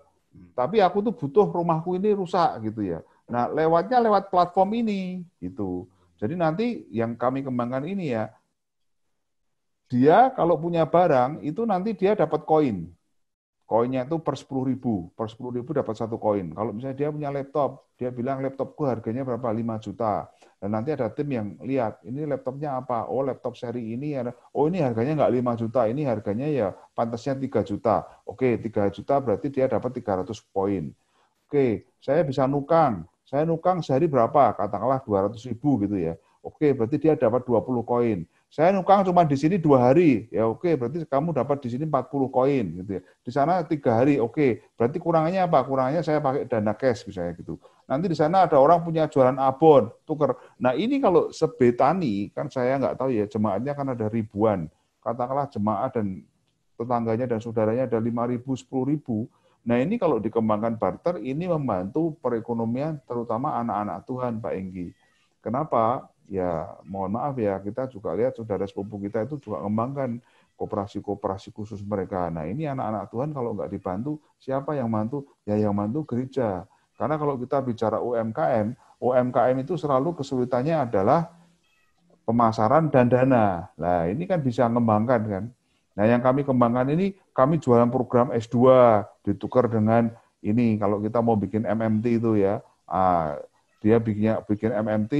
Tapi aku tuh butuh rumahku ini rusak gitu ya. Nah, lewatnya lewat platform ini gitu. Jadi nanti yang kami kembangkan ini ya, dia kalau punya barang itu nanti dia dapat koin. Koinnya itu per 10 ribu, per 10 ribu dapat satu koin. Kalau misalnya dia punya laptop, dia bilang laptopku harganya berapa? 5 juta. Dan nanti ada tim yang lihat, ini laptopnya apa? Oh laptop seri ini, Ya. oh ini harganya nggak 5 juta, ini harganya ya pantasnya 3 juta. Oke, 3 juta berarti dia dapat 300 poin. Oke, saya bisa nukang, saya nukang sehari berapa? Katakanlah 200 ribu gitu ya. Oke, berarti dia dapat 20 koin. Saya nukang cuma di sini dua hari, ya oke, berarti kamu dapat di sini 40 koin gitu ya. Di sana tiga hari, oke, berarti kurangnya apa? Kurangnya saya pakai dana cash misalnya gitu. Nanti di sana ada orang punya jualan abon, tuker. Nah ini kalau sebetani, kan saya nggak tahu ya, jemaatnya kan ada ribuan. Katakanlah jemaat dan tetangganya dan saudaranya ada 5 ribu, 10 ribu, Nah ini kalau dikembangkan barter ini membantu perekonomian terutama anak-anak Tuhan Pak Enggi. Kenapa? Ya mohon maaf ya kita juga lihat saudara sepupu kita itu juga kembangkan kooperasi-kooperasi khusus mereka. Nah ini anak-anak Tuhan kalau nggak dibantu siapa yang bantu? Ya yang bantu gereja. Karena kalau kita bicara UMKM, UMKM itu selalu kesulitannya adalah pemasaran dan dana. Nah ini kan bisa mengembangkan kan. Nah yang kami kembangkan ini kami jualan program S2 ditukar dengan ini kalau kita mau bikin MMT itu ya. Ah, dia bikinnya bikin MMT,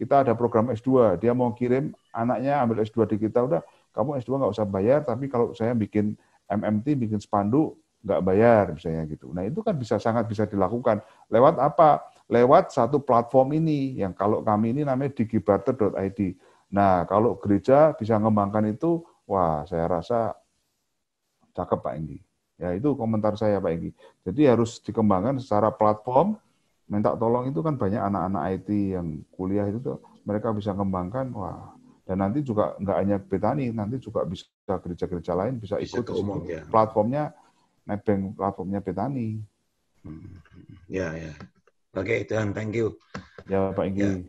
kita ada program S2, dia mau kirim anaknya ambil S2 di kita udah kamu S2 nggak usah bayar, tapi kalau saya bikin MMT, bikin spanduk, nggak bayar misalnya gitu. Nah itu kan bisa sangat bisa dilakukan. Lewat apa? Lewat satu platform ini, yang kalau kami ini namanya digibarter.id. Nah kalau gereja bisa mengembangkan itu, wah saya rasa Cakep Pak Enggi. Ya itu komentar saya Pak Enggi. Jadi harus dikembangkan secara platform. Minta tolong itu kan banyak anak-anak IT yang kuliah itu tuh, mereka bisa kembangkan. Wah, dan nanti juga nggak hanya petani nanti juga bisa gereja-gereja lain bisa, bisa ikut. Umum, ya. Platformnya nebeng platformnya petani hmm. Ya ya. Oke, okay, Tuhan, thank you. Ya, Pak Enggi.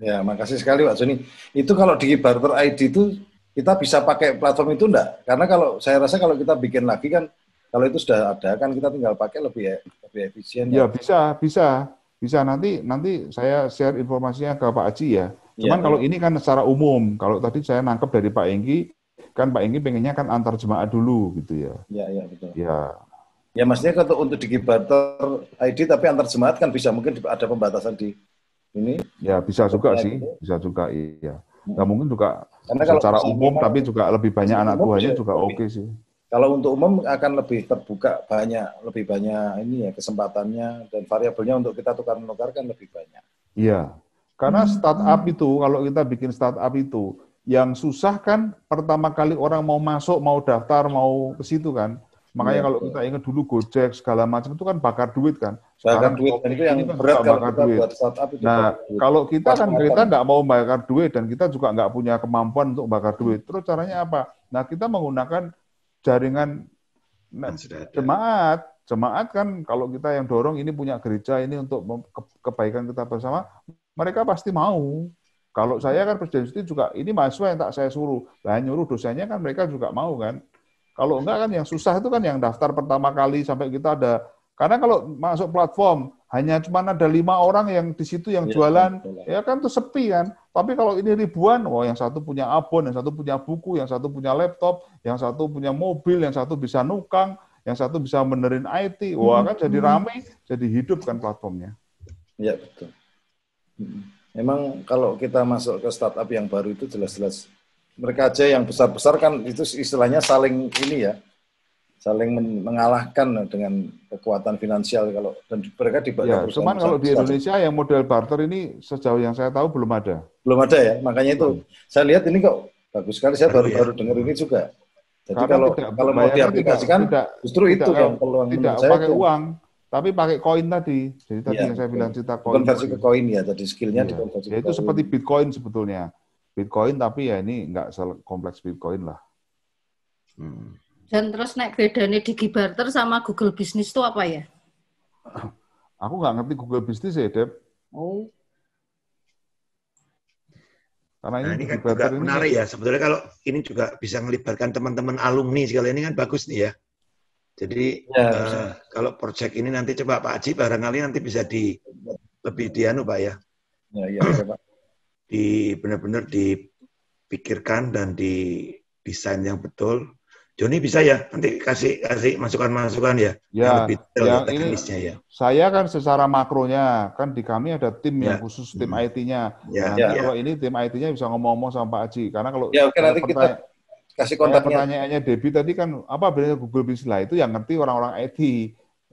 Ya. ya, makasih sekali Pak Joni. Itu kalau di Barber ID itu kita bisa pakai platform itu enggak? Karena kalau saya rasa kalau kita bikin lagi kan kalau itu sudah ada kan kita tinggal pakai lebih e, lebih efisien. Ya, ya. bisa, bisa. Bisa nanti nanti saya share informasinya ke Pak Aji ya. Cuman ya, kalau ini kan secara umum, kalau tadi saya nangkep dari Pak Enggi kan Pak Enggi pengennya kan antar jemaah dulu gitu ya. Iya, iya betul. Ya. Ya maksudnya kalau untuk di ID tapi antar jemaat kan bisa mungkin ada pembatasan di ini. Ya bisa juga sih, itu. bisa juga iya nggak mungkin juga Karena kalau secara umum, memang, tapi juga lebih banyak anak buahnya ya, juga oke okay sih. Kalau untuk umum akan lebih terbuka banyak, lebih banyak ini ya kesempatannya dan variabelnya untuk kita tukar kan lebih banyak. Iya, karena startup itu kalau kita bikin startup itu yang susah kan pertama kali orang mau masuk, mau daftar, mau ke situ kan. Makanya ya, kalau kita ingat dulu Gojek segala macam itu kan bakar duit kan. Sekarang duit dan itu yang kan berat kan bakar duit. buat itu. Nah, duit. kalau kita kan kita nggak mau bakar duit dan kita juga nggak punya kemampuan untuk bakar duit. Terus caranya apa? Nah, kita menggunakan jaringan kan jemaat. Jemaat kan kalau kita yang dorong ini punya gereja ini untuk kebaikan kita bersama, mereka pasti mau. Kalau saya kan presiden juga ini mahasiswa yang tak saya suruh, lah nyuruh dosanya kan mereka juga mau kan. Kalau enggak kan yang susah itu kan yang daftar pertama kali sampai kita ada. Karena kalau masuk platform hanya cuma ada lima orang yang di situ yang ya, jualan, betul. ya kan tuh sepi kan. Tapi kalau ini ribuan, wah yang satu punya abon, yang satu punya buku, yang satu punya laptop, yang satu punya mobil, yang satu bisa nukang, yang satu bisa benerin IT, wah kan jadi hmm. ramai, jadi hidup kan platformnya. Ya betul. Memang hmm. kalau kita masuk ke startup yang baru itu jelas-jelas mereka aja yang besar-besar kan itu istilahnya saling ini ya, saling mengalahkan dengan kekuatan finansial kalau dan mereka di ya, cuman kalau di Indonesia yang model barter ini sejauh yang saya tahu belum ada. Belum ada ya, makanya itu hmm. saya lihat ini kok bagus sekali saya baru-baru iya. dengar ini juga. Jadi Karena kalau tidak, kalau mau diaplikasikan tidak, justru tidak, itu yang peluang tidak pakai itu. uang tapi pakai koin tadi. Jadi tadi ya, yang saya bilang cerita koin. Konversi ke koin ya, jadi skillnya ya. dikonversi. Ya, itu seperti Bitcoin sebetulnya. Bitcoin tapi ya ini nggak kompleks Bitcoin lah. Hmm. Dan terus naik bedanya di Gibarter sama Google Business itu apa ya? Aku nggak ngerti Google Business ya, Deb. Oh. Karena ini, nah, ini kan juga ini kan menarik ya. Sebetulnya kalau ini juga bisa melibatkan teman-teman alumni segala ini kan bagus nih ya. Jadi ya, uh, kalau proyek ini nanti coba Pak Haji barangkali nanti bisa di lebih dianu Pak ya. Ya, iya, Pak di benar-benar dipikirkan dan didesain yang betul. Joni bisa ya nanti kasih kasih masukan-masukan ya. Ya. Yang ya, ini, ya. Saya kan secara makronya kan di kami ada tim ya. yang khusus tim hmm. IT-nya. Ya, nah, ya. Kalau ini tim IT-nya bisa ngomong-ngomong sama Pak Haji karena kalau ya, oke, nanti kita kasih kontaknya. Pertanyaannya Debi tadi kan apa bedanya Google Business lah itu yang ngerti orang-orang IT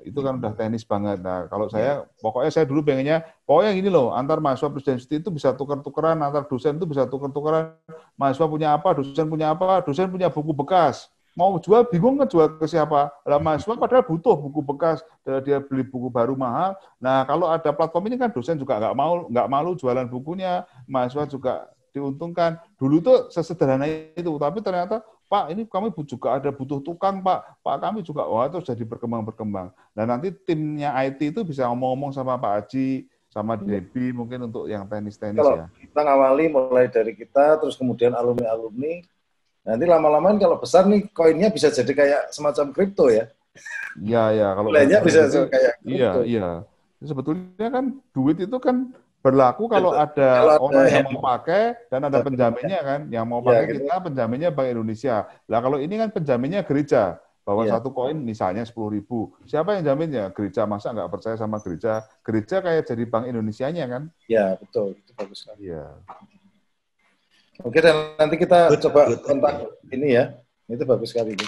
itu kan udah teknis banget. Nah, kalau iya. saya pokoknya saya dulu pengennya pokoknya gini loh, antar mahasiswa presiden itu bisa tuker-tukeran antar dosen itu bisa tuker-tukeran Mahasiswa punya apa, dosen punya apa, dosen punya buku bekas. Mau jual bingung jual ke siapa? Lah mahasiswa padahal butuh buku bekas, dia beli buku baru mahal. Nah, kalau ada platform ini kan dosen juga nggak mau nggak malu jualan bukunya, mahasiswa juga diuntungkan. Dulu tuh sesederhana itu, tapi ternyata Pak, ini kami juga ada butuh tukang, Pak. Pak, kami juga, wah, terus jadi berkembang-berkembang. dan nah, nanti timnya IT itu bisa ngomong-ngomong sama Pak Haji, sama hmm. Debi mungkin untuk yang teknis-teknis ya. Kita ngawali mulai dari kita, terus kemudian alumni-alumni. Nanti lama-lama kalau besar nih, koinnya bisa jadi kayak semacam kripto ya. Iya, iya. Kalau Lainnya bisa jadi kayak iya, kripto. Iya, iya. Sebetulnya kan duit itu kan berlaku kalau Betul. ada kalau orang ada, yang mau pakai dan ada penjaminnya kan yang mau iya, pakai ya, gitu. kita penjaminnya Bank Indonesia lah kalau ini kan penjaminnya gereja bahwa ya. satu koin misalnya sepuluh ribu siapa yang jaminnya gereja masa nggak percaya sama gereja gereja kayak jadi Bank Indonesia-nya kan ya betul itu bagus sekali ya. oke dan nanti kita betul, coba betul, kontak ini ya itu bagus sekali ini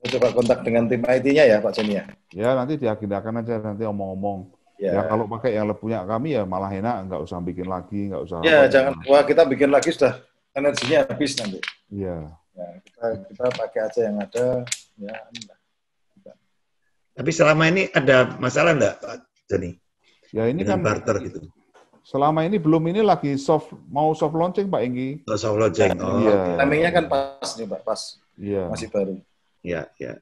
kita coba kontak dengan tim IT-nya ya Pak Joni ya ya nanti diagendakan aja nanti omong-omong Ya, ya. ya kalau pakai yang punya kami ya malah enak, nggak usah bikin lagi, nggak usah. Ya jangan, ya. wah kita bikin lagi sudah energinya habis nanti. Iya. Ya, kita kita pakai aja yang ada. Ya. Tapi selama ini ada masalah enggak, Pak Joni? Ya ini Dengan kan barter gitu. Selama ini belum ini lagi soft mau soft launching Pak Enggi. Oh, soft launching. Ya, oh. Ya. Timingnya kan pas nih Pak, pas. Iya. Masih baru. Iya, iya.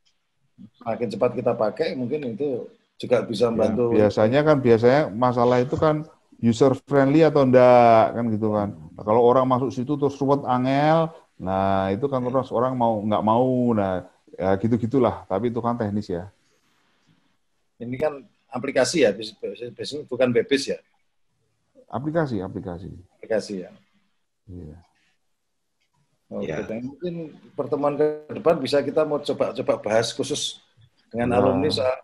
Makin cepat kita pakai mungkin itu juga bisa ya, membantu. Ya, biasanya kan biasanya masalah itu kan user friendly atau enggak kan gitu kan. Nah, kalau orang masuk situ terus ruwet angel, nah itu kan ya. terus orang mau nggak mau, nah ya gitu gitulah. Tapi itu kan teknis ya. Ini kan aplikasi ya, biasanya bukan bebis ya. Aplikasi, aplikasi. Aplikasi ya. Iya. Oh, ya. Gitu. mungkin pertemuan ke depan bisa kita mau coba-coba bahas khusus dengan nah. alumni soal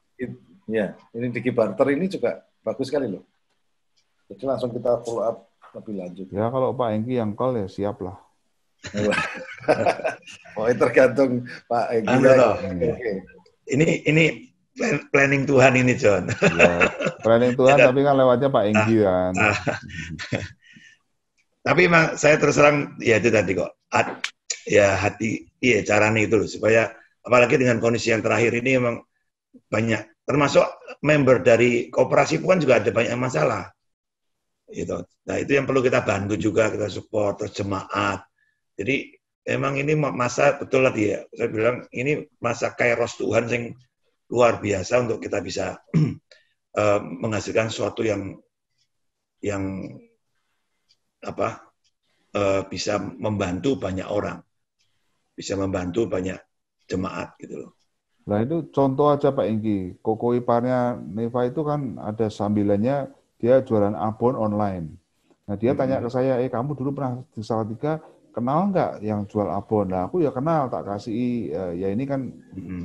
Ya, ini Digi Barter ini juga bagus sekali loh. Jadi langsung kita follow up lebih lanjut. Ya kalau Pak Engki yang call ya siap lah. oh tergantung Pak Engki. Anu ya. okay. Iya. Ini ini planning Tuhan ini John. ya, planning Tuhan tapi kan lewatnya Pak Engki ah, kan. Ah. tapi emang saya terus terang ya itu tadi kok At, ya hati iya caranya itu loh supaya apalagi dengan kondisi yang terakhir ini emang banyak termasuk member dari kooperasi pun juga ada banyak masalah. Gitu. Nah itu yang perlu kita bantu juga, kita support, terus jemaat. Jadi emang ini masa betul lah dia. Ya, saya bilang ini masa kairos Tuhan yang luar biasa untuk kita bisa eh, menghasilkan sesuatu yang yang apa eh, bisa membantu banyak orang, bisa membantu banyak jemaat gitu loh. Nah itu contoh aja Pak Engki, koko iparnya Neva itu kan ada sambilannya dia jualan abon online. Nah dia tanya ke saya, eh kamu dulu pernah di tiga kenal nggak yang jual abon? Nah aku ya kenal, tak kasih eh, ya ini kan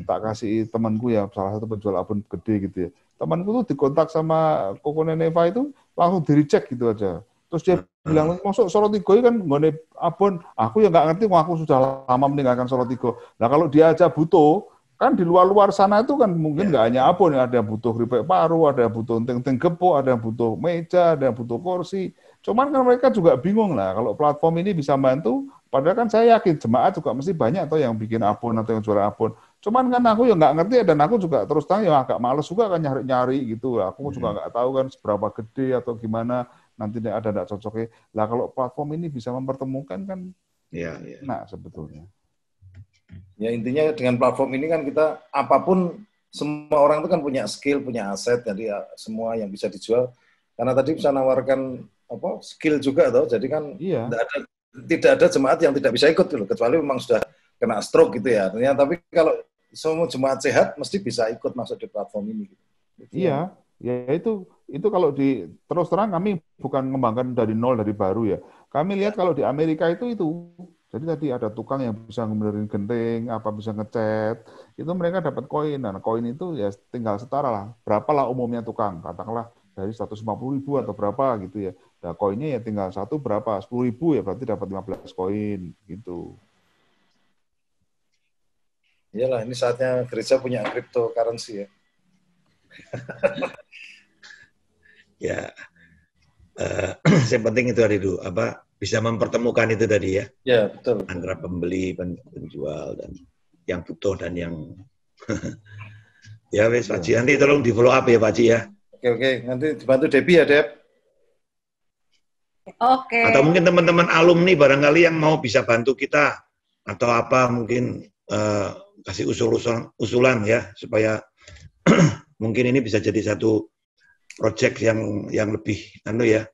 tak kasih temanku ya salah satu penjual abon gede gitu ya. Temanku tuh dikontak sama koko Neva itu langsung di reject gitu aja. Terus dia bilang, masuk Solotigo kan ngone abon. Aku ya nggak ngerti, aku sudah lama meninggalkan Solotigo. Nah kalau dia aja butuh, kan di luar-luar sana itu kan mungkin iya. nggak yeah. hanya apa nih ada butuh ribet paru, ada butuh teng-teng gepo ada butuh meja, ada butuh kursi. Cuman kan mereka juga bingung lah kalau platform ini bisa bantu. Padahal kan saya yakin jemaat juga mesti banyak atau yang bikin apun atau yang juara apun Cuman kan aku ya nggak ngerti dan aku juga terus tanya ya agak males juga kan nyari-nyari gitu. Aku hmm. juga nggak tahu kan seberapa gede atau gimana nanti ada nggak cocoknya. Lah kalau platform ini bisa mempertemukan kan, ya, ya. nah sebetulnya. Ya intinya dengan platform ini kan kita apapun semua orang itu kan punya skill, punya aset, jadi ya, semua yang bisa dijual. Karena tadi bisa nawarkan apa skill juga atau jadi kan iya. tidak ada tidak ada jemaat yang tidak bisa ikut gitu loh, kecuali memang sudah kena stroke gitu ya. Artinya tapi kalau semua jemaat sehat mesti bisa ikut masuk di platform ini. Gitu. Iya, ya itu itu kalau di terus terang kami bukan mengembangkan dari nol dari baru ya. Kami lihat ya. kalau di Amerika itu itu jadi tadi ada tukang yang bisa ngebenerin genting, apa bisa ngecat, itu mereka dapat koin. Nah, koin itu ya tinggal setara lah. Berapalah umumnya tukang, katakanlah dari 150 ribu atau berapa gitu ya. Nah, koinnya ya tinggal satu berapa, 10 ribu ya berarti dapat 15 koin gitu. Iyalah, ini saatnya gereja punya cryptocurrency ya. ya, uh, yang penting itu hari dulu apa bisa mempertemukan itu tadi ya. Ya, betul. Antara pembeli, penjual dan yang butuh dan yang Ya wes Pak ya. nanti tolong di follow up ya Pak ya. Oke oke, nanti dibantu Debi ya Deb. Oke. Atau mungkin teman-teman alumni barangkali yang mau bisa bantu kita atau apa mungkin uh, kasih usul-usulan usulan ya supaya mungkin ini bisa jadi satu project yang yang lebih anu ya.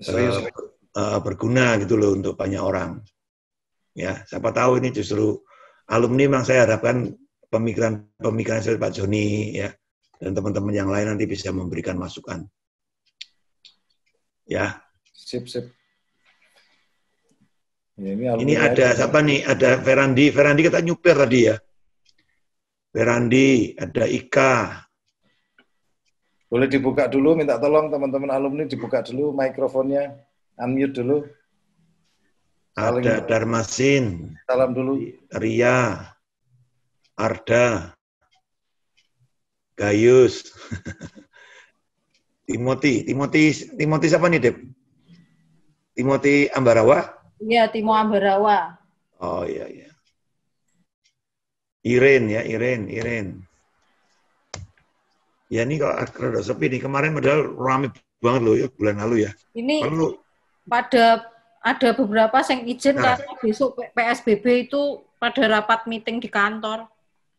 Serius. Eh, uh, berguna gitu loh untuk banyak orang. Ya, siapa tahu ini justru alumni memang saya harapkan pemikiran-pemikiran saya Pak Joni ya dan teman-teman yang lain nanti bisa memberikan masukan. Ya. Sip, sip. Ya, ini, ini ada ya. siapa nih? Ada Verandi. Verandi kata nyupir tadi ya. Verandi, ada Ika. Boleh dibuka dulu, minta tolong teman-teman alumni dibuka dulu mikrofonnya. Unmute dulu. Ada Darmasin. Salam dulu. Ria. Arda. Gayus. Timoti. Timoti Timoti siapa nih, Dep? Timoti Ambarawa? Iya, Timo Ambarawa. Oh iya iya. Irene ya, Irene Irene. Ya ini kok agak sepi nih. Kemarin modal ramai banget loh ya bulan lalu ya. Ini Lalu pada ada beberapa yang izin nah. karena besok PSBB itu pada rapat meeting di kantor.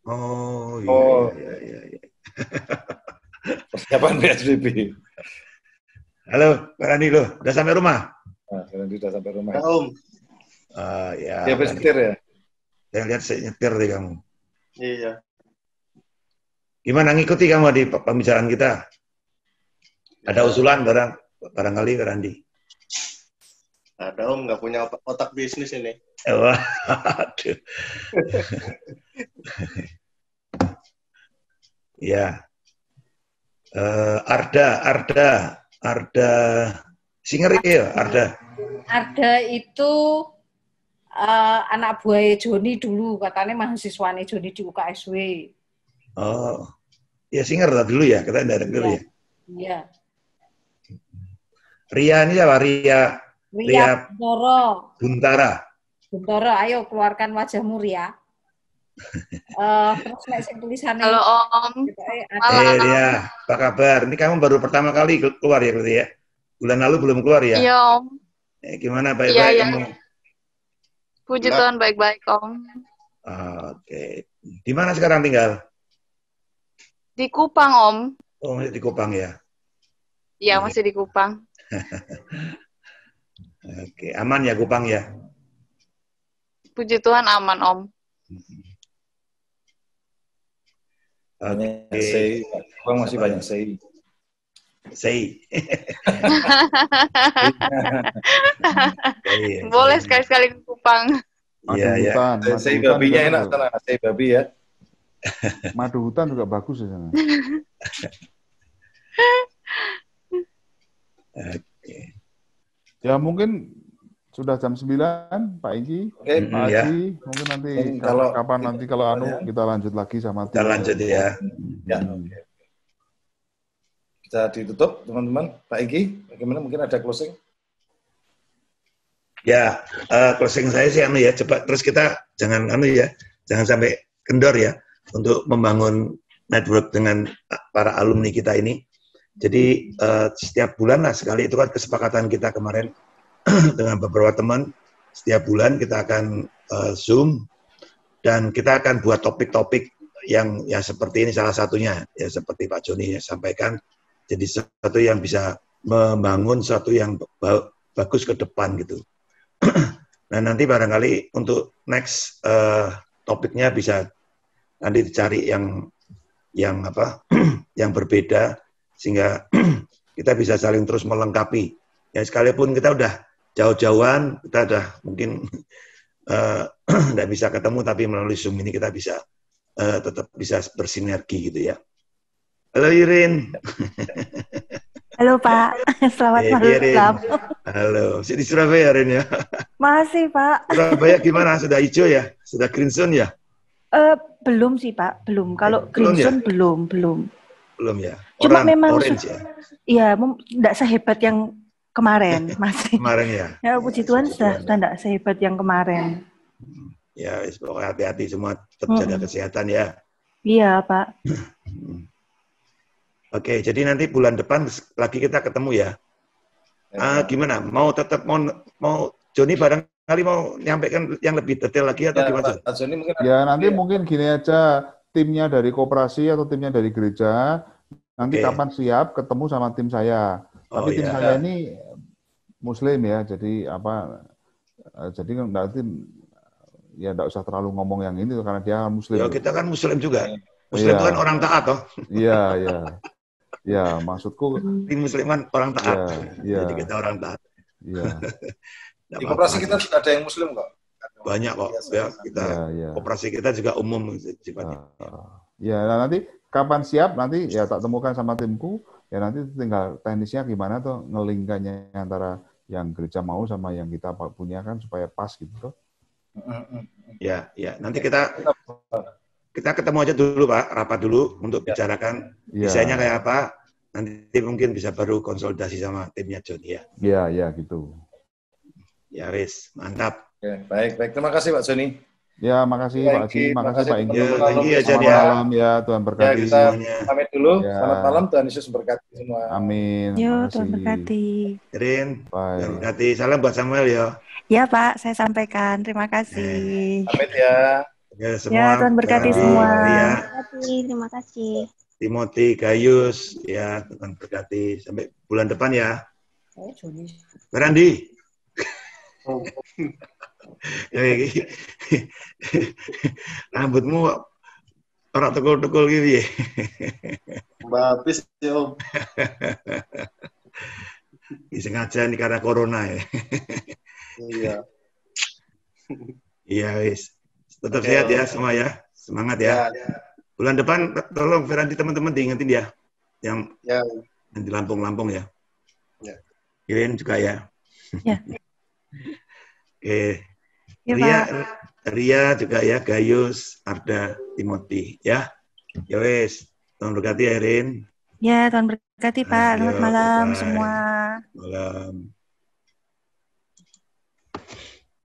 Oh iya oh. iya iya. iya. Persiapan PSBB. Halo, Pak Rani loh, udah sampai rumah? Nah, sudah sampai rumah. Halo, Uh, ya. Dia nyetir ya? Saya lihat saya nyetir deh kamu. Iya. Gimana ngikuti kamu di pembicaraan kita? Ada usulan barang barangkali Randi? Ada nah, om nggak punya otak, otak bisnis ini. Waduh. ya. Uh, Arda, Arda, Arda Singer ya, Arda. Arda itu uh, anak buaya Joni dulu, katanya mahasiswa nih Joni di UKSW. Oh, ya Singer lah dulu ya, kita ada dulu iya. ya. Iya. Ya. Ria ini apa? Ria Ria Noro. Buntara. Buntara, ayo keluarkan wajahmu Ria. uh, eh, terus naik sing tulisannya. Halo Om. Eh, hey, Ria, apa kabar? Ini kamu baru pertama kali keluar ya berarti ya? Bulan lalu belum keluar ya? Iya Om. Eh, gimana baik-baik ya, ya. kamu? Iya. Puji Tuhan baik-baik Om. Ah, oke. Okay. Di mana sekarang tinggal? Di Kupang Om. Oh, masih di Kupang ya? Iya, masih di Kupang. Oke, aman ya Gupang ya? Puji Tuhan aman Om. Oke. Okay. Gupang masih banyak sei. Sei. Boleh sekali-sekali ke Kupang. Iya, iya. Sei babinya enak sana, sei babi ya. Madu hutan juga bagus di ya, sana. Oke. Okay. Ya mungkin sudah jam 9 Pak Iki, okay, Pak ya. mungkin nanti mungkin kalau kapan nanti kalau anu ya. kita lanjut lagi sama kita tim. lanjut ya. ya. Okay. Ya. Kita ditutup teman-teman. Pak Iki, bagaimana mungkin ada closing? Ya, uh, closing saya sih anu ya, cepat terus kita jangan anu ya, jangan sampai kendor ya untuk membangun network dengan para alumni kita ini jadi uh, setiap bulan lah sekali itu kan kesepakatan kita kemarin dengan beberapa teman setiap bulan kita akan uh, zoom dan kita akan buat topik-topik yang ya seperti ini salah satunya ya seperti Pak Joni yang sampaikan jadi satu yang bisa membangun satu yang ba bagus ke depan gitu. nah nanti barangkali untuk next uh, topiknya bisa nanti dicari yang yang apa yang berbeda sehingga kita bisa saling terus melengkapi. Ya sekalipun kita udah jauh-jauhan, kita udah mungkin tidak eh, uh, bisa ketemu, tapi melalui Zoom ini kita bisa uh, tetap bisa bersinergi gitu ya. Halo Irin. Halo Pak, selamat hey, iya, malam. Halo, di Surabaya Irin ya. Masih Pak. Surabaya gimana? Sudah hijau ya? Sudah green zone ya? Uh, belum sih Pak, belum. Kalau green ya? zone ya? belum, belum belum ya. Orang, Cuma memang orange ya. Iya, tidak sehebat yang kemarin masih. kemarin ya. Ya iya, puji ya, Tuhan sudah tidak sehebat yang kemarin. Hmm. Ya, pokoknya hati-hati semua tetap hmm. jaga kesehatan ya. Iya, Pak. Hmm. Oke, jadi nanti bulan depan lagi kita ketemu ya. Uh, gimana? Mau tetap mau mau Joni kali mau nyampaikan yang lebih detail lagi atau ya, gimana? ya nanti ya. mungkin gini aja timnya dari koperasi atau timnya dari gereja nanti okay. kapan siap ketemu sama tim saya. Oh, Tapi tim yeah. saya ini muslim ya, jadi apa eh, jadi nanti ya tidak usah terlalu ngomong yang ini karena dia muslim. Ya, kita kan muslim juga. Muslim ya. kan orang taat toh. Iya, iya. Iya maksudku tim Musliman orang taat. Ya, ya. Jadi kita orang taat. Iya. Di koperasi kita sudah ada yang muslim kok banyak kok iya, ya kita ya, ya. operasi kita juga umum sifatnya. Ya, nah nanti kapan siap nanti ya tak temukan sama timku ya nanti tinggal teknisnya gimana tuh ngelingkannya antara yang gereja mau sama yang kita punya kan supaya pas gitu tuh. Ya, ya. Nanti kita kita ketemu aja dulu Pak, rapat dulu untuk iya. bicarakan ya. desainnya kayak apa. Nanti mungkin bisa baru konsolidasi sama timnya John ya. Iya, iya gitu. Ya wis, mantap. Oke, baik, baik. Terima kasih Pak Joni. Ya, makasih Pak Haji, makasih Pak Inggi. Ya, Selamat ya, malam ya, Tuhan ya, berkati. Ya, kita pamit dulu. Ya. Selamat malam, Tuhan Yesus berkati semua. Amin. Yo, Tuhan berkati. Rin, Tuhan berkati. Salam buat Samuel ya. Ya Pak, saya sampaikan. Terima kasih. Eh. Pamit ya. Ya, semua. ya Tuhan berkati Tuhan. semua. Ya. Terima kasih. Timothy, Gayus, ya Tuhan berkati. Sampai bulan depan ya. Oh, Joni. Berandi. Oh. Ya, ya, ya. Rambutmu orang tukul-tukul gitu ya. Babis ya Om. Sengaja nih karena corona ya. Iya. Iya wis. Tetap okay, sehat ya semua ya. Semangat ya. ya. Bulan depan tolong Ferandi teman-teman diingetin dia Yang ya. yang di Lampung-Lampung ya. Ya. Kirim juga ya. Ya. Oke. Okay. Ya, Ria, Ria juga ya, Gayus, Arda, Timothy ya. Ya wes, tahun berkati ya, Erin. Ya, tahun berkati Pak. Ah, Selamat malam Bye. semua. Malam.